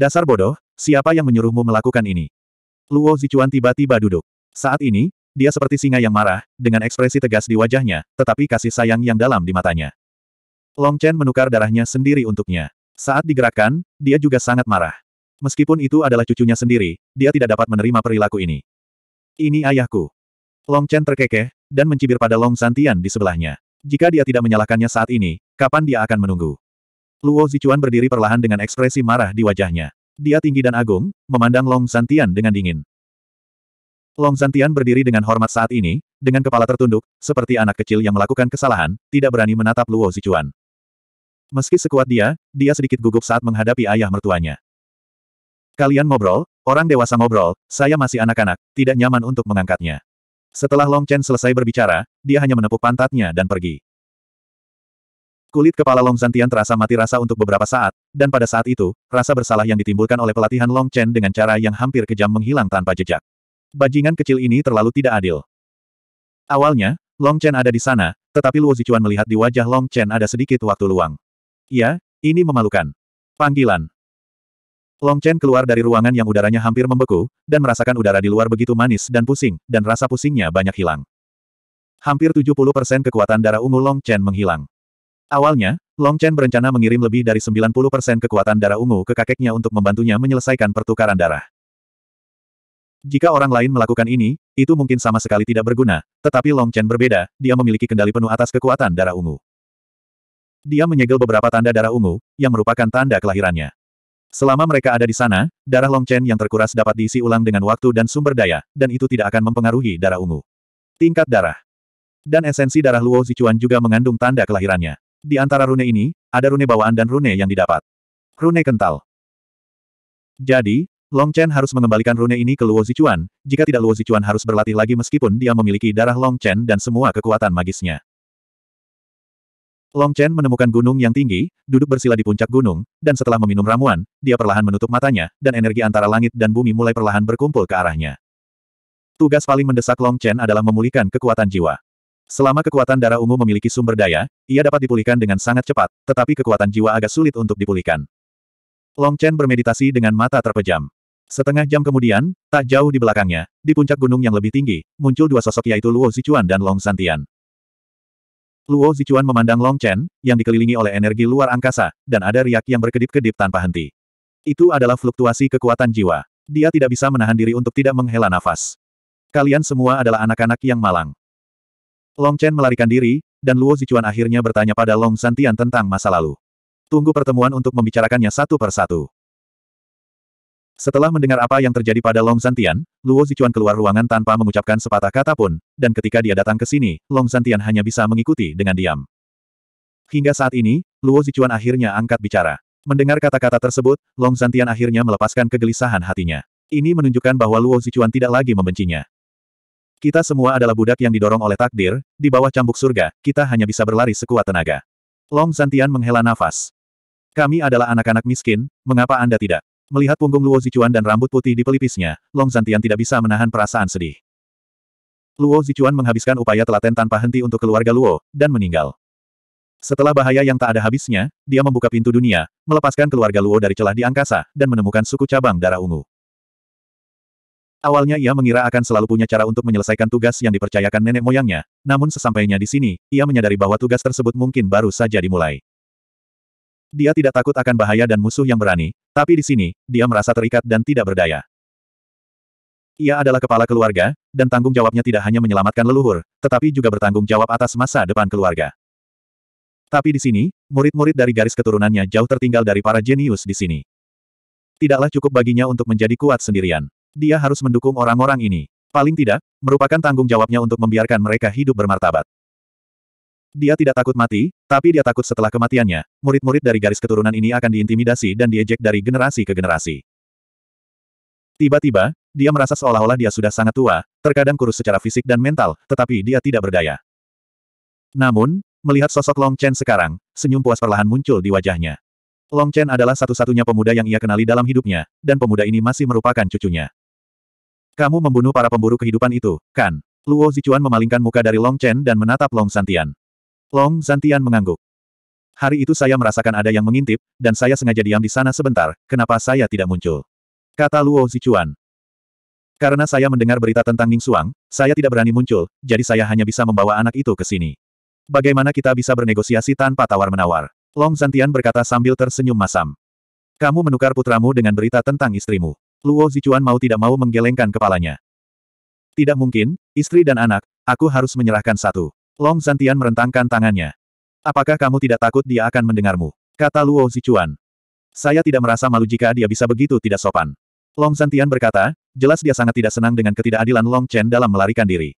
Dasar bodoh, siapa yang menyuruhmu melakukan ini? Luo Zichuan tiba-tiba duduk. Saat ini, dia seperti singa yang marah, dengan ekspresi tegas di wajahnya, tetapi kasih sayang yang dalam di matanya. Long Chen menukar darahnya sendiri untuknya. Saat digerakkan, dia juga sangat marah. Meskipun itu adalah cucunya sendiri, dia tidak dapat menerima perilaku ini. Ini ayahku. Long Chen terkekeh, dan mencibir pada Long Santian di sebelahnya. Jika dia tidak menyalahkannya saat ini, kapan dia akan menunggu? Luo Zichuan berdiri perlahan dengan ekspresi marah di wajahnya. Dia tinggi dan agung, memandang Long Santian dengan dingin. Long Santian berdiri dengan hormat saat ini, dengan kepala tertunduk, seperti anak kecil yang melakukan kesalahan, tidak berani menatap Luo Zichuan. Meski sekuat dia, dia sedikit gugup saat menghadapi ayah mertuanya. Kalian ngobrol, orang dewasa ngobrol, saya masih anak-anak, tidak nyaman untuk mengangkatnya. Setelah Long Chen selesai berbicara, dia hanya menepuk pantatnya dan pergi. Kulit kepala Long Zantian terasa mati rasa untuk beberapa saat, dan pada saat itu, rasa bersalah yang ditimbulkan oleh pelatihan Long Chen dengan cara yang hampir kejam menghilang tanpa jejak. Bajingan kecil ini terlalu tidak adil. Awalnya, Long Chen ada di sana, tetapi Luo Zichuan melihat di wajah Long Chen ada sedikit waktu luang. Ya, ini memalukan. Panggilan. Long Chen keluar dari ruangan yang udaranya hampir membeku, dan merasakan udara di luar begitu manis dan pusing, dan rasa pusingnya banyak hilang. Hampir 70% kekuatan darah ungu Long Chen menghilang. Awalnya, Long Chen berencana mengirim lebih dari 90% kekuatan darah ungu ke kakeknya untuk membantunya menyelesaikan pertukaran darah. Jika orang lain melakukan ini, itu mungkin sama sekali tidak berguna, tetapi Long Chen berbeda, dia memiliki kendali penuh atas kekuatan darah ungu. Dia menyegel beberapa tanda darah ungu, yang merupakan tanda kelahirannya. Selama mereka ada di sana, darah Long Chen yang terkuras dapat diisi ulang dengan waktu dan sumber daya, dan itu tidak akan mempengaruhi darah ungu. Tingkat darah dan esensi darah Luo Zichuan juga mengandung tanda kelahirannya. Di antara rune ini, ada rune bawaan dan rune yang didapat. Rune kental. Jadi, Long Chen harus mengembalikan rune ini ke Luo Zichuan, jika tidak Luo Zichuan harus berlatih lagi meskipun dia memiliki darah Long Chen dan semua kekuatan magisnya. Long Chen menemukan gunung yang tinggi, duduk bersila di puncak gunung, dan setelah meminum ramuan, dia perlahan menutup matanya, dan energi antara langit dan bumi mulai perlahan berkumpul ke arahnya. Tugas paling mendesak Long Chen adalah memulihkan kekuatan jiwa. Selama kekuatan darah ungu memiliki sumber daya, ia dapat dipulihkan dengan sangat cepat, tetapi kekuatan jiwa agak sulit untuk dipulihkan. Long Chen bermeditasi dengan mata terpejam. Setengah jam kemudian, tak jauh di belakangnya, di puncak gunung yang lebih tinggi, muncul dua sosok yaitu Luo Zichuan dan Long Santian. Luo Zichuan memandang Long Chen, yang dikelilingi oleh energi luar angkasa, dan ada riak yang berkedip-kedip tanpa henti. Itu adalah fluktuasi kekuatan jiwa. Dia tidak bisa menahan diri untuk tidak menghela nafas. Kalian semua adalah anak-anak yang malang. Long Chen melarikan diri, dan Luo Zichuan akhirnya bertanya pada Long Santian tentang masa lalu. Tunggu pertemuan untuk membicarakannya satu per satu. Setelah mendengar apa yang terjadi pada Long Santian, Luo Zichuan keluar ruangan tanpa mengucapkan sepatah kata pun, dan ketika dia datang ke sini, Long Santian hanya bisa mengikuti dengan diam. Hingga saat ini, Luo Zichuan akhirnya angkat bicara. Mendengar kata-kata tersebut, Long Santian akhirnya melepaskan kegelisahan hatinya. Ini menunjukkan bahwa Luo Zichuan tidak lagi membencinya. Kita semua adalah budak yang didorong oleh takdir, di bawah cambuk surga, kita hanya bisa berlari sekuat tenaga. Long Santian menghela nafas. Kami adalah anak-anak miskin, mengapa Anda tidak? Melihat punggung Luo Zichuan dan rambut putih di pelipisnya, Long Zantian tidak bisa menahan perasaan sedih. Luo Zichuan menghabiskan upaya telaten tanpa henti untuk keluarga Luo, dan meninggal. Setelah bahaya yang tak ada habisnya, dia membuka pintu dunia, melepaskan keluarga Luo dari celah di angkasa, dan menemukan suku cabang darah ungu. Awalnya ia mengira akan selalu punya cara untuk menyelesaikan tugas yang dipercayakan nenek moyangnya, namun sesampainya di sini, ia menyadari bahwa tugas tersebut mungkin baru saja dimulai. Dia tidak takut akan bahaya dan musuh yang berani, tapi di sini, dia merasa terikat dan tidak berdaya. Ia adalah kepala keluarga, dan tanggung jawabnya tidak hanya menyelamatkan leluhur, tetapi juga bertanggung jawab atas masa depan keluarga. Tapi di sini, murid-murid dari garis keturunannya jauh tertinggal dari para jenius di sini. Tidaklah cukup baginya untuk menjadi kuat sendirian. Dia harus mendukung orang-orang ini. Paling tidak, merupakan tanggung jawabnya untuk membiarkan mereka hidup bermartabat. Dia tidak takut mati, tapi dia takut setelah kematiannya, murid-murid dari garis keturunan ini akan diintimidasi dan diejek dari generasi ke generasi. Tiba-tiba, dia merasa seolah-olah dia sudah sangat tua, terkadang kurus secara fisik dan mental, tetapi dia tidak berdaya. Namun, melihat sosok Long Chen sekarang, senyum puas perlahan muncul di wajahnya. Long Chen adalah satu-satunya pemuda yang ia kenali dalam hidupnya, dan pemuda ini masih merupakan cucunya. Kamu membunuh para pemburu kehidupan itu, kan? Luo Zichuan memalingkan muka dari Long Chen dan menatap Long Santian. Long Santian mengangguk. Hari itu saya merasakan ada yang mengintip, dan saya sengaja diam di sana sebentar, kenapa saya tidak muncul? Kata Luo Zichuan. Karena saya mendengar berita tentang Ning Suang, saya tidak berani muncul, jadi saya hanya bisa membawa anak itu ke sini. Bagaimana kita bisa bernegosiasi tanpa tawar-menawar? Long Zantian berkata sambil tersenyum masam. Kamu menukar putramu dengan berita tentang istrimu. Luo Zichuan mau tidak mau menggelengkan kepalanya. Tidak mungkin, istri dan anak, aku harus menyerahkan satu. Long Zantian merentangkan tangannya. Apakah kamu tidak takut dia akan mendengarmu? Kata Luo Zichuan. Saya tidak merasa malu jika dia bisa begitu tidak sopan. Long Zantian berkata, jelas dia sangat tidak senang dengan ketidakadilan Long Chen dalam melarikan diri.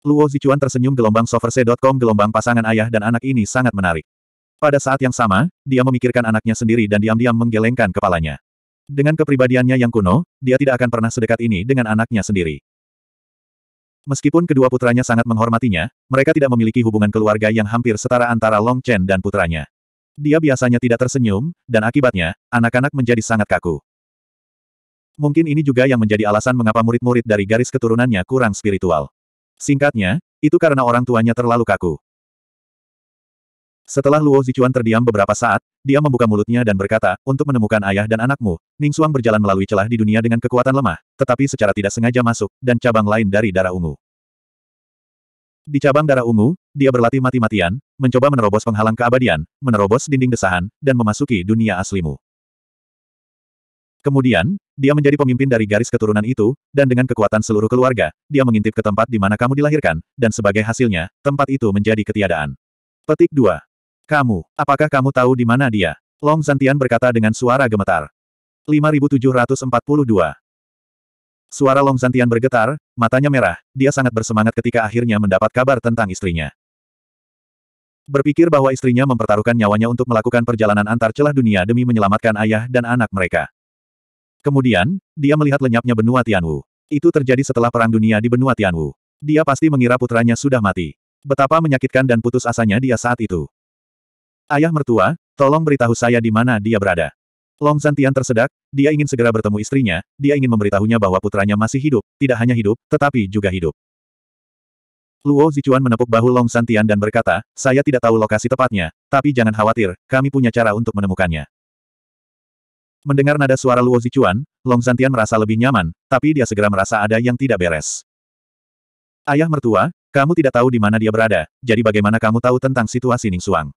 Luo Zichuan tersenyum gelombang soverse.com gelombang pasangan ayah dan anak ini sangat menarik. Pada saat yang sama, dia memikirkan anaknya sendiri dan diam-diam menggelengkan kepalanya. Dengan kepribadiannya yang kuno, dia tidak akan pernah sedekat ini dengan anaknya sendiri. Meskipun kedua putranya sangat menghormatinya, mereka tidak memiliki hubungan keluarga yang hampir setara antara Long Chen dan putranya. Dia biasanya tidak tersenyum, dan akibatnya, anak-anak menjadi sangat kaku. Mungkin ini juga yang menjadi alasan mengapa murid-murid dari garis keturunannya kurang spiritual. Singkatnya, itu karena orang tuanya terlalu kaku. Setelah Luo Zichuan terdiam beberapa saat, dia membuka mulutnya dan berkata, untuk menemukan ayah dan anakmu, Ning Suang berjalan melalui celah di dunia dengan kekuatan lemah, tetapi secara tidak sengaja masuk, dan cabang lain dari darah ungu. Di cabang darah ungu, dia berlatih mati-matian, mencoba menerobos penghalang keabadian, menerobos dinding desahan, dan memasuki dunia aslimu. Kemudian, dia menjadi pemimpin dari garis keturunan itu, dan dengan kekuatan seluruh keluarga, dia mengintip ke tempat di mana kamu dilahirkan, dan sebagai hasilnya, tempat itu menjadi ketiadaan. Petik 2. Kamu, apakah kamu tahu di mana dia? Long Zantian berkata dengan suara gemetar. 5742. Suara Long Zantian bergetar, matanya merah, dia sangat bersemangat ketika akhirnya mendapat kabar tentang istrinya. Berpikir bahwa istrinya mempertaruhkan nyawanya untuk melakukan perjalanan antar celah dunia demi menyelamatkan ayah dan anak mereka. Kemudian, dia melihat lenyapnya benua Tianwu. Itu terjadi setelah perang dunia di benua Tianwu. Dia pasti mengira putranya sudah mati. Betapa menyakitkan dan putus asanya dia saat itu. Ayah mertua, tolong beritahu saya di mana dia berada. Long Santian tersedak, dia ingin segera bertemu istrinya, dia ingin memberitahunya bahwa putranya masih hidup, tidak hanya hidup, tetapi juga hidup. Luo Zichuan menepuk bahu Long Santian dan berkata, saya tidak tahu lokasi tepatnya, tapi jangan khawatir, kami punya cara untuk menemukannya. Mendengar nada suara Luo Zichuan, Long Santian merasa lebih nyaman, tapi dia segera merasa ada yang tidak beres. Ayah mertua, kamu tidak tahu di mana dia berada, jadi bagaimana kamu tahu tentang situasi Ning Suang?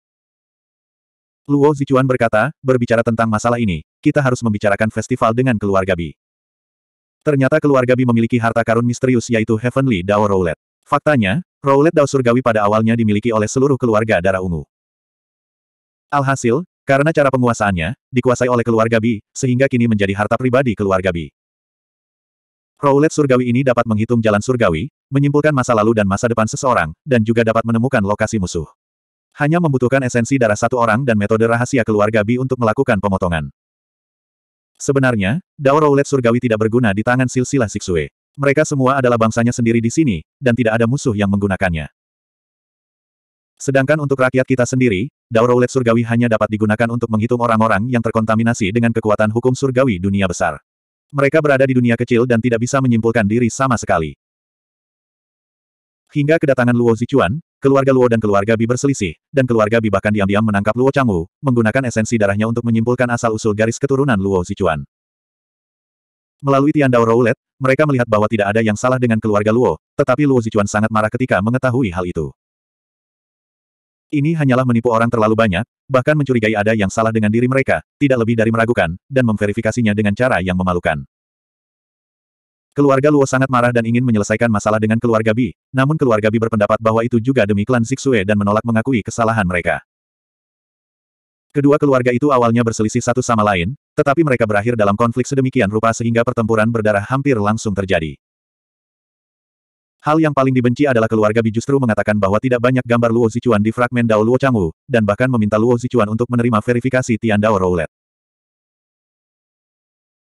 Luo Zichuan berkata, berbicara tentang masalah ini, kita harus membicarakan festival dengan keluarga Bi. Ternyata keluarga Bi memiliki harta karun misterius yaitu Heavenly Dao Roulette. Faktanya, Roulette Dao Surgawi pada awalnya dimiliki oleh seluruh keluarga darah ungu. Alhasil, karena cara penguasaannya, dikuasai oleh keluarga Bi, sehingga kini menjadi harta pribadi keluarga Bi. Roulette surgawi ini dapat menghitung jalan surgawi, menyimpulkan masa lalu dan masa depan seseorang, dan juga dapat menemukan lokasi musuh. Hanya membutuhkan esensi darah satu orang dan metode rahasia keluarga Bi untuk melakukan pemotongan. Sebenarnya, Dao Roulette Surgawi tidak berguna di tangan silsilah Sixue. Mereka semua adalah bangsanya sendiri di sini, dan tidak ada musuh yang menggunakannya. Sedangkan untuk rakyat kita sendiri, Dao Roulette Surgawi hanya dapat digunakan untuk menghitung orang-orang yang terkontaminasi dengan kekuatan hukum surgawi dunia besar. Mereka berada di dunia kecil dan tidak bisa menyimpulkan diri sama sekali. Hingga kedatangan Luo Zichuan, Keluarga Luo dan keluarga Bi berselisih, dan keluarga Bi bahkan diam-diam menangkap Luo Changwu, menggunakan esensi darahnya untuk menyimpulkan asal-usul garis keturunan Luo Zichuan. Melalui Tian Dao Roulette, mereka melihat bahwa tidak ada yang salah dengan keluarga Luo, tetapi Luo Zichuan sangat marah ketika mengetahui hal itu. Ini hanyalah menipu orang terlalu banyak, bahkan mencurigai ada yang salah dengan diri mereka, tidak lebih dari meragukan, dan memverifikasinya dengan cara yang memalukan. Keluarga Luo sangat marah dan ingin menyelesaikan masalah dengan keluarga Bi, namun keluarga Bi berpendapat bahwa itu juga demi klan Zixue dan menolak mengakui kesalahan mereka. Kedua keluarga itu awalnya berselisih satu sama lain, tetapi mereka berakhir dalam konflik sedemikian rupa sehingga pertempuran berdarah hampir langsung terjadi. Hal yang paling dibenci adalah keluarga Bi justru mengatakan bahwa tidak banyak gambar Luo Zichuan di fragmen Dao Luo Changwu, dan bahkan meminta Luo Zichuan untuk menerima verifikasi Tian Dao Roulette.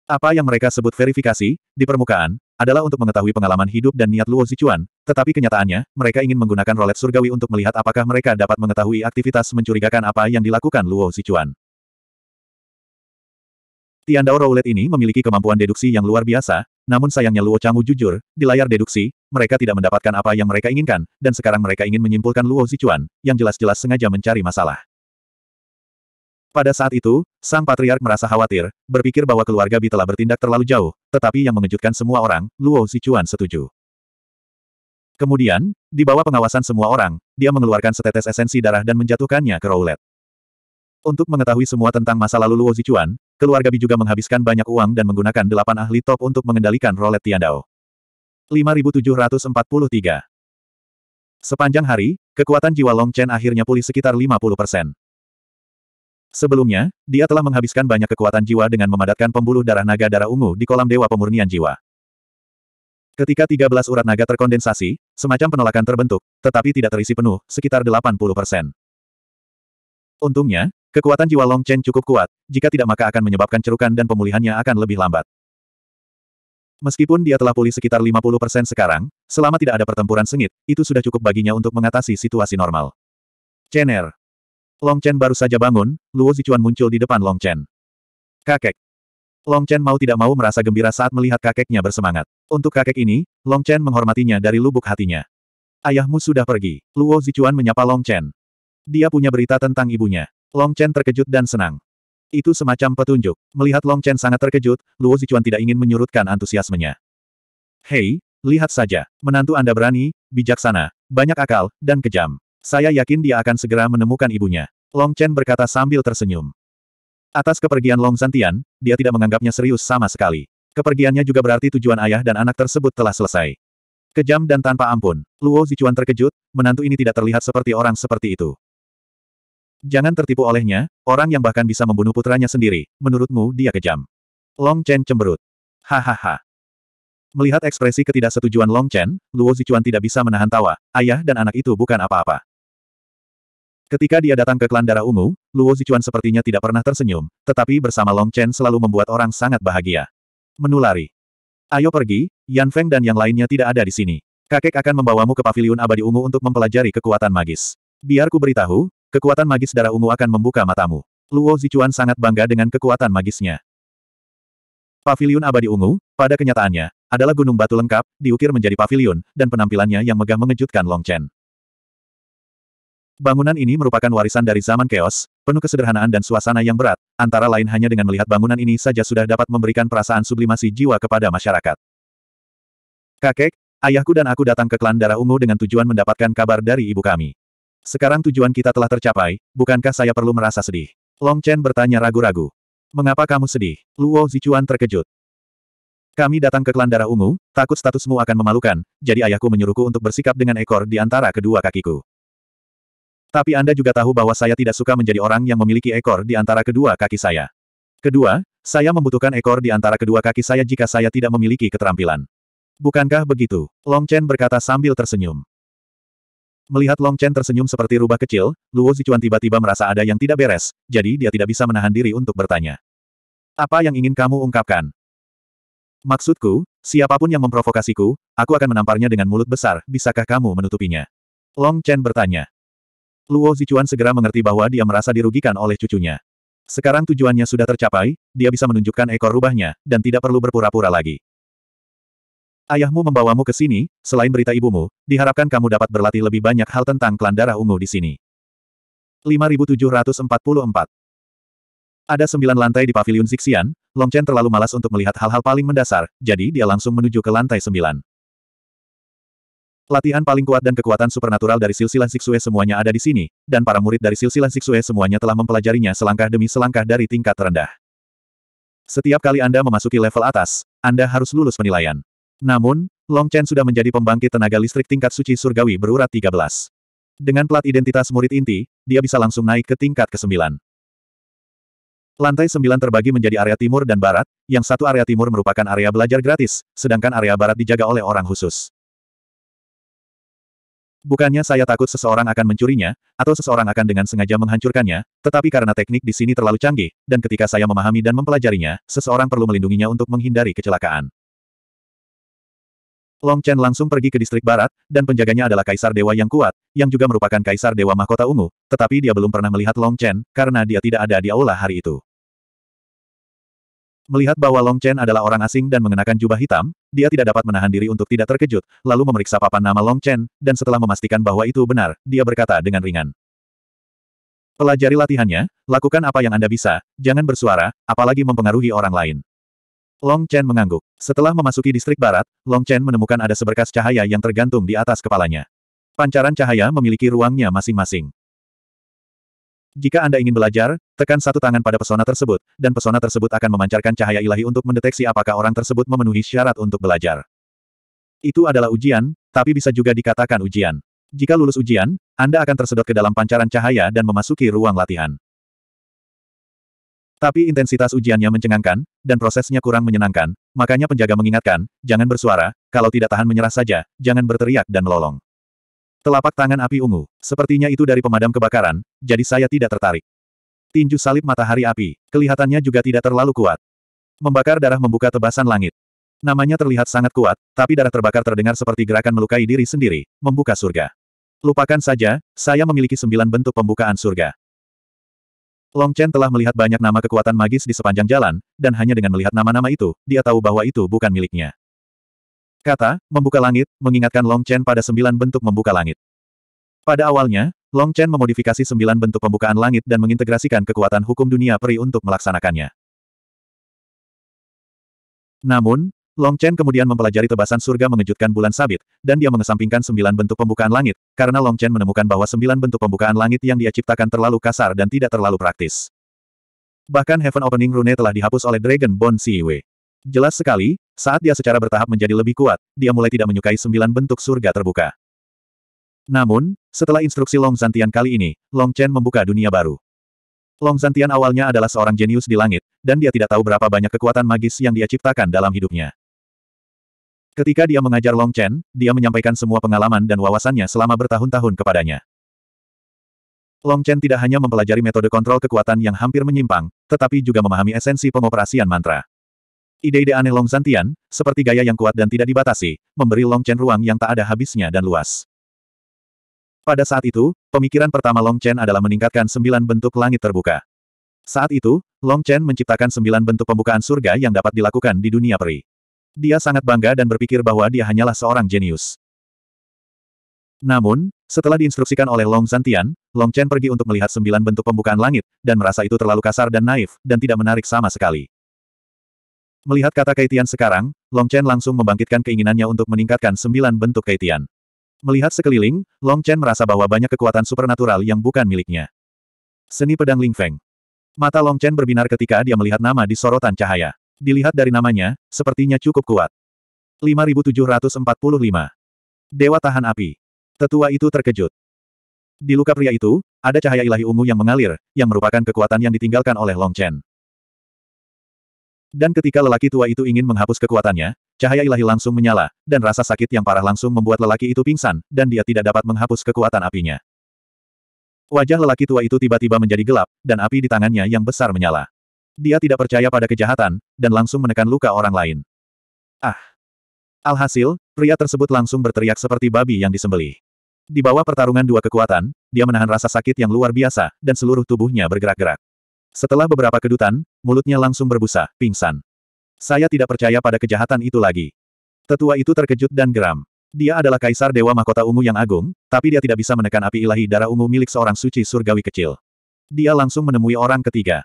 Apa yang mereka sebut verifikasi, di permukaan, adalah untuk mengetahui pengalaman hidup dan niat Luo Zichuan, tetapi kenyataannya, mereka ingin menggunakan rolet surgawi untuk melihat apakah mereka dapat mengetahui aktivitas mencurigakan apa yang dilakukan Luo Zichuan. Tiandao Roulet ini memiliki kemampuan deduksi yang luar biasa, namun sayangnya Luo Changu jujur, di layar deduksi, mereka tidak mendapatkan apa yang mereka inginkan, dan sekarang mereka ingin menyimpulkan Luo Zichuan, yang jelas-jelas sengaja mencari masalah. Pada saat itu, sang patriark merasa khawatir, berpikir bahwa keluarga Bi telah bertindak terlalu jauh, tetapi yang mengejutkan semua orang, Luo Zichuan setuju. Kemudian, di bawah pengawasan semua orang, dia mengeluarkan setetes esensi darah dan menjatuhkannya ke Rowlet. Untuk mengetahui semua tentang masa lalu Luo Zichuan, keluarga Bi juga menghabiskan banyak uang dan menggunakan delapan ahli top untuk mengendalikan Rowlet Tiandao. 5743 Sepanjang hari, kekuatan jiwa Long Chen akhirnya pulih sekitar 50 persen. Sebelumnya, dia telah menghabiskan banyak kekuatan jiwa dengan memadatkan pembuluh darah naga darah ungu di kolam dewa pemurnian jiwa. Ketika 13 urat naga terkondensasi, semacam penolakan terbentuk, tetapi tidak terisi penuh, sekitar 80 persen. Untungnya, kekuatan jiwa Long Chen cukup kuat, jika tidak maka akan menyebabkan cerukan dan pemulihannya akan lebih lambat. Meskipun dia telah pulih sekitar 50 persen sekarang, selama tidak ada pertempuran sengit, itu sudah cukup baginya untuk mengatasi situasi normal. Chen'er. Long Chen baru saja bangun, Luo Zichuan muncul di depan Long Chen. Kakek. Long Chen mau tidak mau merasa gembira saat melihat kakeknya bersemangat. Untuk kakek ini, Long Chen menghormatinya dari lubuk hatinya. Ayahmu sudah pergi. Luo Zichuan menyapa Long Chen. Dia punya berita tentang ibunya. Long Chen terkejut dan senang. Itu semacam petunjuk. Melihat Long Chen sangat terkejut, Luo Zichuan tidak ingin menyurutkan antusiasmenya. Hei, lihat saja. Menantu Anda berani, bijaksana, banyak akal, dan kejam. Saya yakin dia akan segera menemukan ibunya. Long Chen berkata sambil tersenyum. Atas kepergian Long Zantian, dia tidak menganggapnya serius sama sekali. Kepergiannya juga berarti tujuan ayah dan anak tersebut telah selesai. Kejam dan tanpa ampun, Luo Zichuan terkejut, menantu ini tidak terlihat seperti orang seperti itu. Jangan tertipu olehnya, orang yang bahkan bisa membunuh putranya sendiri, menurutmu dia kejam. Long Chen cemberut. Hahaha. Melihat ekspresi ketidaksetujuan Long Chen, Luo Zichuan tidak bisa menahan tawa, ayah dan anak itu bukan apa-apa. Ketika dia datang ke klan darah ungu, Luo Zichuan sepertinya tidak pernah tersenyum, tetapi bersama Long Chen selalu membuat orang sangat bahagia. Menulari. Ayo pergi, Yan Feng dan yang lainnya tidak ada di sini. Kakek akan membawamu ke paviliun abadi ungu untuk mempelajari kekuatan magis. Biar ku beritahu, kekuatan magis darah ungu akan membuka matamu. Luo Zichuan sangat bangga dengan kekuatan magisnya. Paviliun abadi ungu, pada kenyataannya, adalah gunung batu lengkap, diukir menjadi paviliun, dan penampilannya yang megah mengejutkan Long Chen. Bangunan ini merupakan warisan dari zaman keos, penuh kesederhanaan dan suasana yang berat, antara lain hanya dengan melihat bangunan ini saja sudah dapat memberikan perasaan sublimasi jiwa kepada masyarakat. Kakek, ayahku dan aku datang ke klan darah ungu dengan tujuan mendapatkan kabar dari ibu kami. Sekarang tujuan kita telah tercapai, bukankah saya perlu merasa sedih? Long Chen bertanya ragu-ragu. Mengapa kamu sedih? Luo Zichuan terkejut. Kami datang ke klan darah ungu, takut statusmu akan memalukan, jadi ayahku menyuruhku untuk bersikap dengan ekor di antara kedua kakiku. Tapi Anda juga tahu bahwa saya tidak suka menjadi orang yang memiliki ekor di antara kedua kaki saya. Kedua, saya membutuhkan ekor di antara kedua kaki saya jika saya tidak memiliki keterampilan. Bukankah begitu? Long Chen berkata sambil tersenyum. Melihat Long Chen tersenyum seperti rubah kecil, Luo Zichuan tiba-tiba merasa ada yang tidak beres, jadi dia tidak bisa menahan diri untuk bertanya. Apa yang ingin kamu ungkapkan? Maksudku, siapapun yang memprovokasiku, aku akan menamparnya dengan mulut besar, bisakah kamu menutupinya? Long Chen bertanya. Luo Zichuan segera mengerti bahwa dia merasa dirugikan oleh cucunya. Sekarang tujuannya sudah tercapai, dia bisa menunjukkan ekor rubahnya, dan tidak perlu berpura-pura lagi. Ayahmu membawamu ke sini, selain berita ibumu, diharapkan kamu dapat berlatih lebih banyak hal tentang klan darah ungu di sini. 5744 Ada sembilan lantai di paviliun Zixian, Long Chen terlalu malas untuk melihat hal-hal paling mendasar, jadi dia langsung menuju ke lantai sembilan. Latihan paling kuat dan kekuatan supernatural dari silsilah Sixue semuanya ada di sini, dan para murid dari silsilah Sixue semuanya telah mempelajarinya selangkah demi selangkah dari tingkat terendah. Setiap kali Anda memasuki level atas, Anda harus lulus penilaian. Namun, Long Chen sudah menjadi pembangkit tenaga listrik tingkat suci surgawi berurat 13. Dengan plat identitas murid inti, dia bisa langsung naik ke tingkat ke-9. Lantai 9 terbagi menjadi area timur dan barat, yang satu area timur merupakan area belajar gratis, sedangkan area barat dijaga oleh orang khusus. Bukannya saya takut seseorang akan mencurinya, atau seseorang akan dengan sengaja menghancurkannya, tetapi karena teknik di sini terlalu canggih, dan ketika saya memahami dan mempelajarinya, seseorang perlu melindunginya untuk menghindari kecelakaan. Long Chen langsung pergi ke distrik barat, dan penjaganya adalah Kaisar Dewa yang kuat, yang juga merupakan Kaisar Dewa Mahkota Ungu, tetapi dia belum pernah melihat Long Chen, karena dia tidak ada di aula hari itu. Melihat bahwa Long Chen adalah orang asing dan mengenakan jubah hitam, dia tidak dapat menahan diri untuk tidak terkejut, lalu memeriksa papan nama Long Chen, dan setelah memastikan bahwa itu benar, dia berkata dengan ringan. Pelajari latihannya, lakukan apa yang Anda bisa, jangan bersuara, apalagi mempengaruhi orang lain. Long Chen mengangguk. Setelah memasuki distrik barat, Long Chen menemukan ada seberkas cahaya yang tergantung di atas kepalanya. Pancaran cahaya memiliki ruangnya masing-masing. Jika Anda ingin belajar, tekan satu tangan pada pesona tersebut, dan pesona tersebut akan memancarkan cahaya ilahi untuk mendeteksi apakah orang tersebut memenuhi syarat untuk belajar. Itu adalah ujian, tapi bisa juga dikatakan ujian. Jika lulus ujian, Anda akan tersedot ke dalam pancaran cahaya dan memasuki ruang latihan. Tapi intensitas ujiannya mencengangkan, dan prosesnya kurang menyenangkan, makanya penjaga mengingatkan, jangan bersuara, kalau tidak tahan menyerah saja, jangan berteriak dan melolong. Telapak tangan api ungu. Sepertinya itu dari pemadam kebakaran, jadi saya tidak tertarik. Tinju salib matahari api, kelihatannya juga tidak terlalu kuat. Membakar darah membuka tebasan langit. Namanya terlihat sangat kuat, tapi darah terbakar terdengar seperti gerakan melukai diri sendiri, membuka surga. Lupakan saja, saya memiliki sembilan bentuk pembukaan surga. Long Chen telah melihat banyak nama kekuatan magis di sepanjang jalan, dan hanya dengan melihat nama-nama itu, dia tahu bahwa itu bukan miliknya kata, membuka langit, mengingatkan Long Chen pada sembilan bentuk membuka langit. Pada awalnya, Long Chen memodifikasi sembilan bentuk pembukaan langit dan mengintegrasikan kekuatan hukum dunia peri untuk melaksanakannya. Namun, Long Chen kemudian mempelajari tebasan surga mengejutkan bulan sabit, dan dia mengesampingkan sembilan bentuk pembukaan langit, karena Long Chen menemukan bahwa sembilan bentuk pembukaan langit yang dia ciptakan terlalu kasar dan tidak terlalu praktis. Bahkan Heaven Opening Rune telah dihapus oleh Dragon Bone Siwe. Jelas sekali, saat dia secara bertahap menjadi lebih kuat, dia mulai tidak menyukai sembilan bentuk surga terbuka. Namun, setelah instruksi Long Zantian kali ini, Long Chen membuka dunia baru. Long Zantian awalnya adalah seorang jenius di langit, dan dia tidak tahu berapa banyak kekuatan magis yang dia ciptakan dalam hidupnya. Ketika dia mengajar Long Chen, dia menyampaikan semua pengalaman dan wawasannya selama bertahun-tahun kepadanya. Long Chen tidak hanya mempelajari metode kontrol kekuatan yang hampir menyimpang, tetapi juga memahami esensi pengoperasian mantra. Ide-ide aneh Long Zantian, seperti gaya yang kuat dan tidak dibatasi, memberi Long Chen ruang yang tak ada habisnya dan luas. Pada saat itu, pemikiran pertama Long Chen adalah meningkatkan sembilan bentuk langit terbuka. Saat itu, Long Chen menciptakan sembilan bentuk pembukaan surga yang dapat dilakukan di dunia peri. Dia sangat bangga dan berpikir bahwa dia hanyalah seorang jenius. Namun, setelah diinstruksikan oleh Long Zantian, Long Chen pergi untuk melihat sembilan bentuk pembukaan langit, dan merasa itu terlalu kasar dan naif, dan tidak menarik sama sekali. Melihat kata Kaitian sekarang, Long Chen langsung membangkitkan keinginannya untuk meningkatkan sembilan bentuk Kaitian. Melihat sekeliling, Long Chen merasa bahwa banyak kekuatan supernatural yang bukan miliknya. Seni Pedang Ling Feng Mata Long Chen berbinar ketika dia melihat nama di sorotan cahaya. Dilihat dari namanya, sepertinya cukup kuat. 5745 Dewa Tahan Api Tetua itu terkejut. Di luka pria itu, ada cahaya ilahi ungu yang mengalir, yang merupakan kekuatan yang ditinggalkan oleh Long Chen. Dan ketika lelaki tua itu ingin menghapus kekuatannya, cahaya ilahi langsung menyala, dan rasa sakit yang parah langsung membuat lelaki itu pingsan, dan dia tidak dapat menghapus kekuatan apinya. Wajah lelaki tua itu tiba-tiba menjadi gelap, dan api di tangannya yang besar menyala. Dia tidak percaya pada kejahatan, dan langsung menekan luka orang lain. Ah! Alhasil, pria tersebut langsung berteriak seperti babi yang disembeli. Di bawah pertarungan dua kekuatan, dia menahan rasa sakit yang luar biasa, dan seluruh tubuhnya bergerak-gerak. Setelah beberapa kedutan, mulutnya langsung berbusa, pingsan. Saya tidak percaya pada kejahatan itu lagi. Tetua itu terkejut dan geram. Dia adalah kaisar dewa mahkota ungu yang agung, tapi dia tidak bisa menekan api ilahi darah ungu milik seorang suci surgawi kecil. Dia langsung menemui orang ketiga.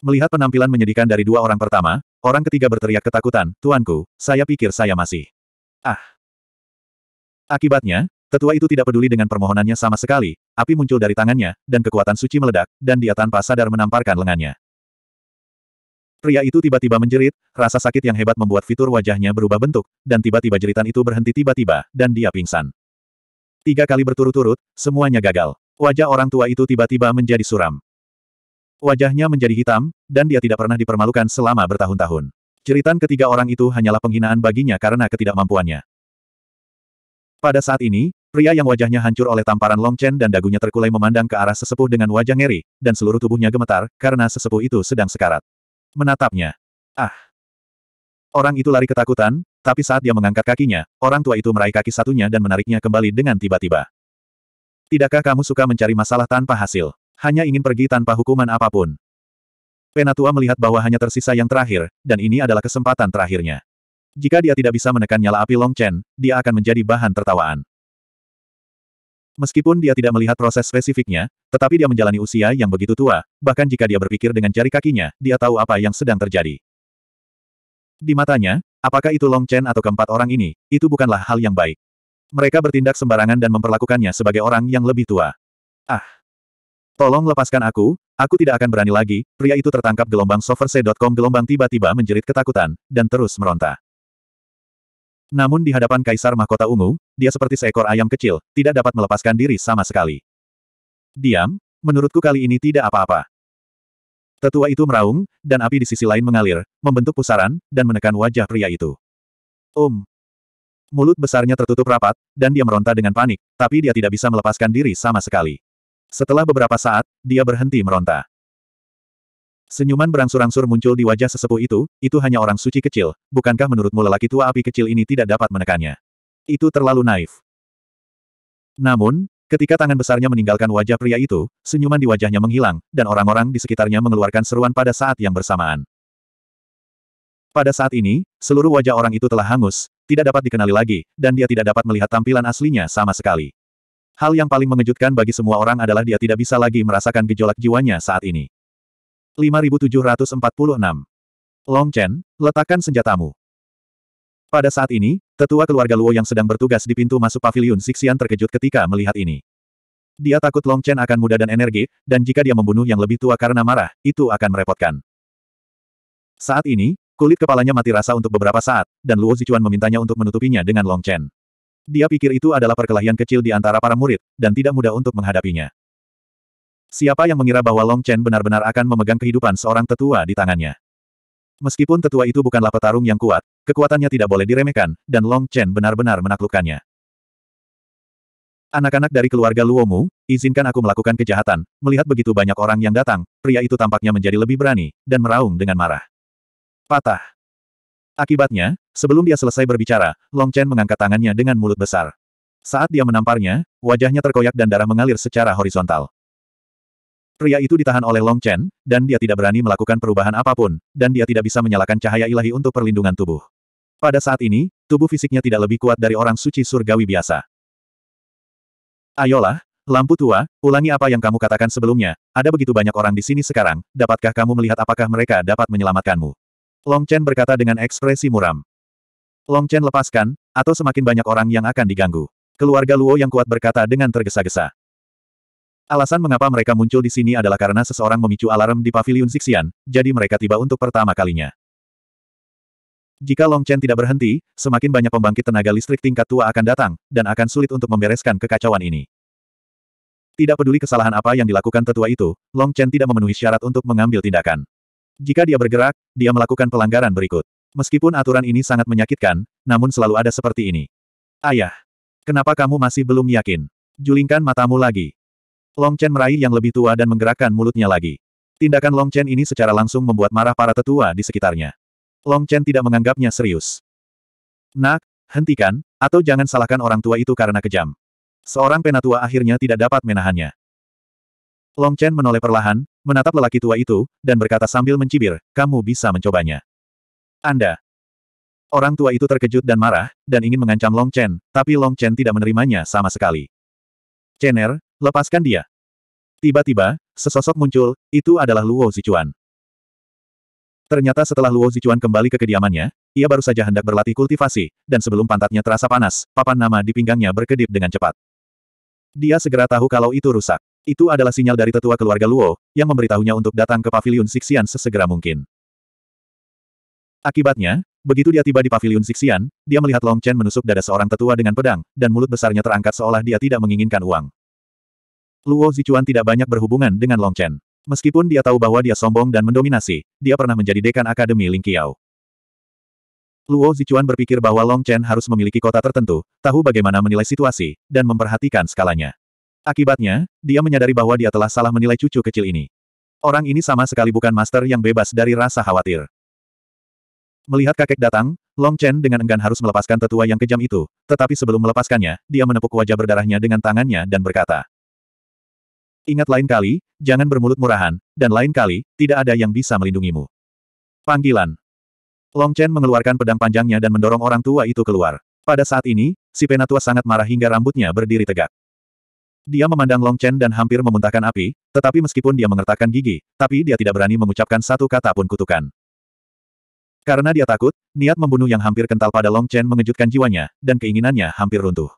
Melihat penampilan menyedihkan dari dua orang pertama, orang ketiga berteriak ketakutan, Tuanku, saya pikir saya masih. Ah. Akibatnya, tetua itu tidak peduli dengan permohonannya sama sekali, Api muncul dari tangannya, dan kekuatan suci meledak, dan dia tanpa sadar menamparkan lengannya. Pria itu tiba-tiba menjerit, rasa sakit yang hebat membuat fitur wajahnya berubah bentuk, dan tiba-tiba jeritan itu berhenti tiba-tiba, dan dia pingsan. Tiga kali berturut-turut, semuanya gagal. Wajah orang tua itu tiba-tiba menjadi suram. Wajahnya menjadi hitam, dan dia tidak pernah dipermalukan selama bertahun-tahun. Jeritan ketiga orang itu hanyalah penghinaan baginya karena ketidakmampuannya. Pada saat ini, Pria yang wajahnya hancur oleh tamparan Long Chen dan dagunya terkulai memandang ke arah sesepuh dengan wajah ngeri, dan seluruh tubuhnya gemetar, karena sesepuh itu sedang sekarat. Menatapnya. Ah! Orang itu lari ketakutan, tapi saat dia mengangkat kakinya, orang tua itu meraih kaki satunya dan menariknya kembali dengan tiba-tiba. Tidakkah kamu suka mencari masalah tanpa hasil? Hanya ingin pergi tanpa hukuman apapun. Penatua melihat bahwa hanya tersisa yang terakhir, dan ini adalah kesempatan terakhirnya. Jika dia tidak bisa menekan nyala api Long Chen, dia akan menjadi bahan tertawaan. Meskipun dia tidak melihat proses spesifiknya, tetapi dia menjalani usia yang begitu tua, bahkan jika dia berpikir dengan jari kakinya, dia tahu apa yang sedang terjadi. Di matanya, apakah itu Long Chen atau keempat orang ini, itu bukanlah hal yang baik. Mereka bertindak sembarangan dan memperlakukannya sebagai orang yang lebih tua. Ah! Tolong lepaskan aku, aku tidak akan berani lagi, pria itu tertangkap gelombang soverse.com gelombang tiba-tiba menjerit ketakutan, dan terus meronta. Namun di hadapan Kaisar Mahkota Ungu, dia seperti seekor ayam kecil, tidak dapat melepaskan diri sama sekali. Diam, menurutku kali ini tidak apa-apa. Tetua itu meraung, dan api di sisi lain mengalir, membentuk pusaran, dan menekan wajah pria itu. Om. Um. Mulut besarnya tertutup rapat, dan dia meronta dengan panik, tapi dia tidak bisa melepaskan diri sama sekali. Setelah beberapa saat, dia berhenti meronta. Senyuman berangsur-angsur muncul di wajah sesepuh itu, itu hanya orang suci kecil, bukankah menurutmu lelaki tua api kecil ini tidak dapat menekannya? Itu terlalu naif. Namun, ketika tangan besarnya meninggalkan wajah pria itu, senyuman di wajahnya menghilang, dan orang-orang di sekitarnya mengeluarkan seruan pada saat yang bersamaan. Pada saat ini, seluruh wajah orang itu telah hangus, tidak dapat dikenali lagi, dan dia tidak dapat melihat tampilan aslinya sama sekali. Hal yang paling mengejutkan bagi semua orang adalah dia tidak bisa lagi merasakan gejolak jiwanya saat ini. 5746. Long Chen, letakkan senjatamu. Pada saat ini, tetua keluarga Luo yang sedang bertugas di pintu masuk pavilion Sixian terkejut ketika melihat ini. Dia takut Long Chen akan muda dan energi, dan jika dia membunuh yang lebih tua karena marah, itu akan merepotkan. Saat ini, kulit kepalanya mati rasa untuk beberapa saat, dan Luo Zichuan memintanya untuk menutupinya dengan Long Chen. Dia pikir itu adalah perkelahian kecil di antara para murid, dan tidak mudah untuk menghadapinya. Siapa yang mengira bahwa Long Chen benar-benar akan memegang kehidupan seorang tetua di tangannya? Meskipun tetua itu bukanlah petarung yang kuat, kekuatannya tidak boleh diremehkan, dan Long Chen benar-benar menaklukkannya. Anak-anak dari keluarga Luomu, izinkan aku melakukan kejahatan, melihat begitu banyak orang yang datang, pria itu tampaknya menjadi lebih berani, dan meraung dengan marah. Patah. Akibatnya, sebelum dia selesai berbicara, Long Chen mengangkat tangannya dengan mulut besar. Saat dia menamparnya, wajahnya terkoyak dan darah mengalir secara horizontal. Pria itu ditahan oleh Long Chen, dan dia tidak berani melakukan perubahan apapun, dan dia tidak bisa menyalakan cahaya ilahi untuk perlindungan tubuh. Pada saat ini, tubuh fisiknya tidak lebih kuat dari orang suci surgawi biasa. Ayolah, lampu tua, ulangi apa yang kamu katakan sebelumnya, ada begitu banyak orang di sini sekarang, dapatkah kamu melihat apakah mereka dapat menyelamatkanmu? Long Chen berkata dengan ekspresi muram. Long Chen lepaskan, atau semakin banyak orang yang akan diganggu. Keluarga Luo yang kuat berkata dengan tergesa-gesa. Alasan mengapa mereka muncul di sini adalah karena seseorang memicu alarm di paviliun Zixian, jadi mereka tiba untuk pertama kalinya. Jika Long Chen tidak berhenti, semakin banyak pembangkit tenaga listrik tingkat tua akan datang, dan akan sulit untuk membereskan kekacauan ini. Tidak peduli kesalahan apa yang dilakukan tetua itu, Long Chen tidak memenuhi syarat untuk mengambil tindakan. Jika dia bergerak, dia melakukan pelanggaran berikut. Meskipun aturan ini sangat menyakitkan, namun selalu ada seperti ini. Ayah, kenapa kamu masih belum yakin? Julingkan matamu lagi. Long Chen meraih yang lebih tua dan menggerakkan mulutnya lagi. Tindakan Long Chen ini secara langsung membuat marah para tetua di sekitarnya. Long Chen tidak menganggapnya serius. Nak, hentikan, atau jangan salahkan orang tua itu karena kejam. Seorang penatua akhirnya tidak dapat menahannya. Long Chen menoleh perlahan, menatap lelaki tua itu, dan berkata sambil mencibir, kamu bisa mencobanya. Anda. Orang tua itu terkejut dan marah, dan ingin mengancam Long Chen, tapi Long Chen tidak menerimanya sama sekali. Chener, Lepaskan dia. Tiba-tiba, sesosok muncul, itu adalah Luo Zichuan. Ternyata setelah Luo Zichuan kembali ke kediamannya, ia baru saja hendak berlatih kultivasi, dan sebelum pantatnya terasa panas, papan nama di pinggangnya berkedip dengan cepat. Dia segera tahu kalau itu rusak. Itu adalah sinyal dari tetua keluarga Luo, yang memberitahunya untuk datang ke paviliun Sixian sesegera mungkin. Akibatnya, begitu dia tiba di paviliun Sixian, dia melihat Long Chen menusuk dada seorang tetua dengan pedang, dan mulut besarnya terangkat seolah dia tidak menginginkan uang. Luo Zichuan tidak banyak berhubungan dengan Long Chen. Meskipun dia tahu bahwa dia sombong dan mendominasi, dia pernah menjadi dekan Akademi Ling Qiao. Luo Zichuan berpikir bahwa Long Chen harus memiliki kota tertentu, tahu bagaimana menilai situasi, dan memperhatikan skalanya. Akibatnya, dia menyadari bahwa dia telah salah menilai cucu kecil ini. Orang ini sama sekali bukan master yang bebas dari rasa khawatir. Melihat kakek datang, Long Chen dengan enggan harus melepaskan tetua yang kejam itu, tetapi sebelum melepaskannya, dia menepuk wajah berdarahnya dengan tangannya dan berkata, Ingat lain kali, jangan bermulut murahan, dan lain kali, tidak ada yang bisa melindungimu. Panggilan. Long Chen mengeluarkan pedang panjangnya dan mendorong orang tua itu keluar. Pada saat ini, si penatua sangat marah hingga rambutnya berdiri tegak. Dia memandang Long Chen dan hampir memuntahkan api, tetapi meskipun dia mengertakkan gigi, tapi dia tidak berani mengucapkan satu kata pun kutukan. Karena dia takut, niat membunuh yang hampir kental pada Long Chen mengejutkan jiwanya, dan keinginannya hampir runtuh.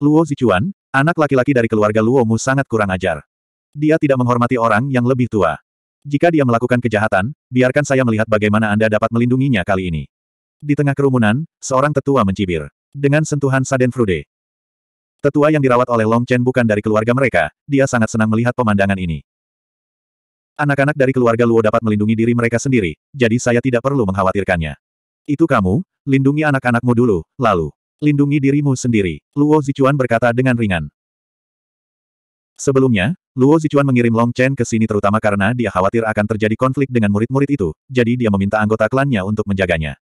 Luo Zichuan, Anak laki-laki dari keluarga Luomu sangat kurang ajar. Dia tidak menghormati orang yang lebih tua. Jika dia melakukan kejahatan, biarkan saya melihat bagaimana Anda dapat melindunginya kali ini. Di tengah kerumunan, seorang tetua mencibir. Dengan sentuhan Saden Frude. Tetua yang dirawat oleh Long Chen bukan dari keluarga mereka, dia sangat senang melihat pemandangan ini. Anak-anak dari keluarga Luo dapat melindungi diri mereka sendiri, jadi saya tidak perlu mengkhawatirkannya. Itu kamu, lindungi anak-anakmu dulu, lalu. Lindungi dirimu sendiri, Luo Zichuan berkata dengan ringan. Sebelumnya, Luo Zichuan mengirim Long Chen ke sini terutama karena dia khawatir akan terjadi konflik dengan murid-murid itu, jadi dia meminta anggota klannya untuk menjaganya.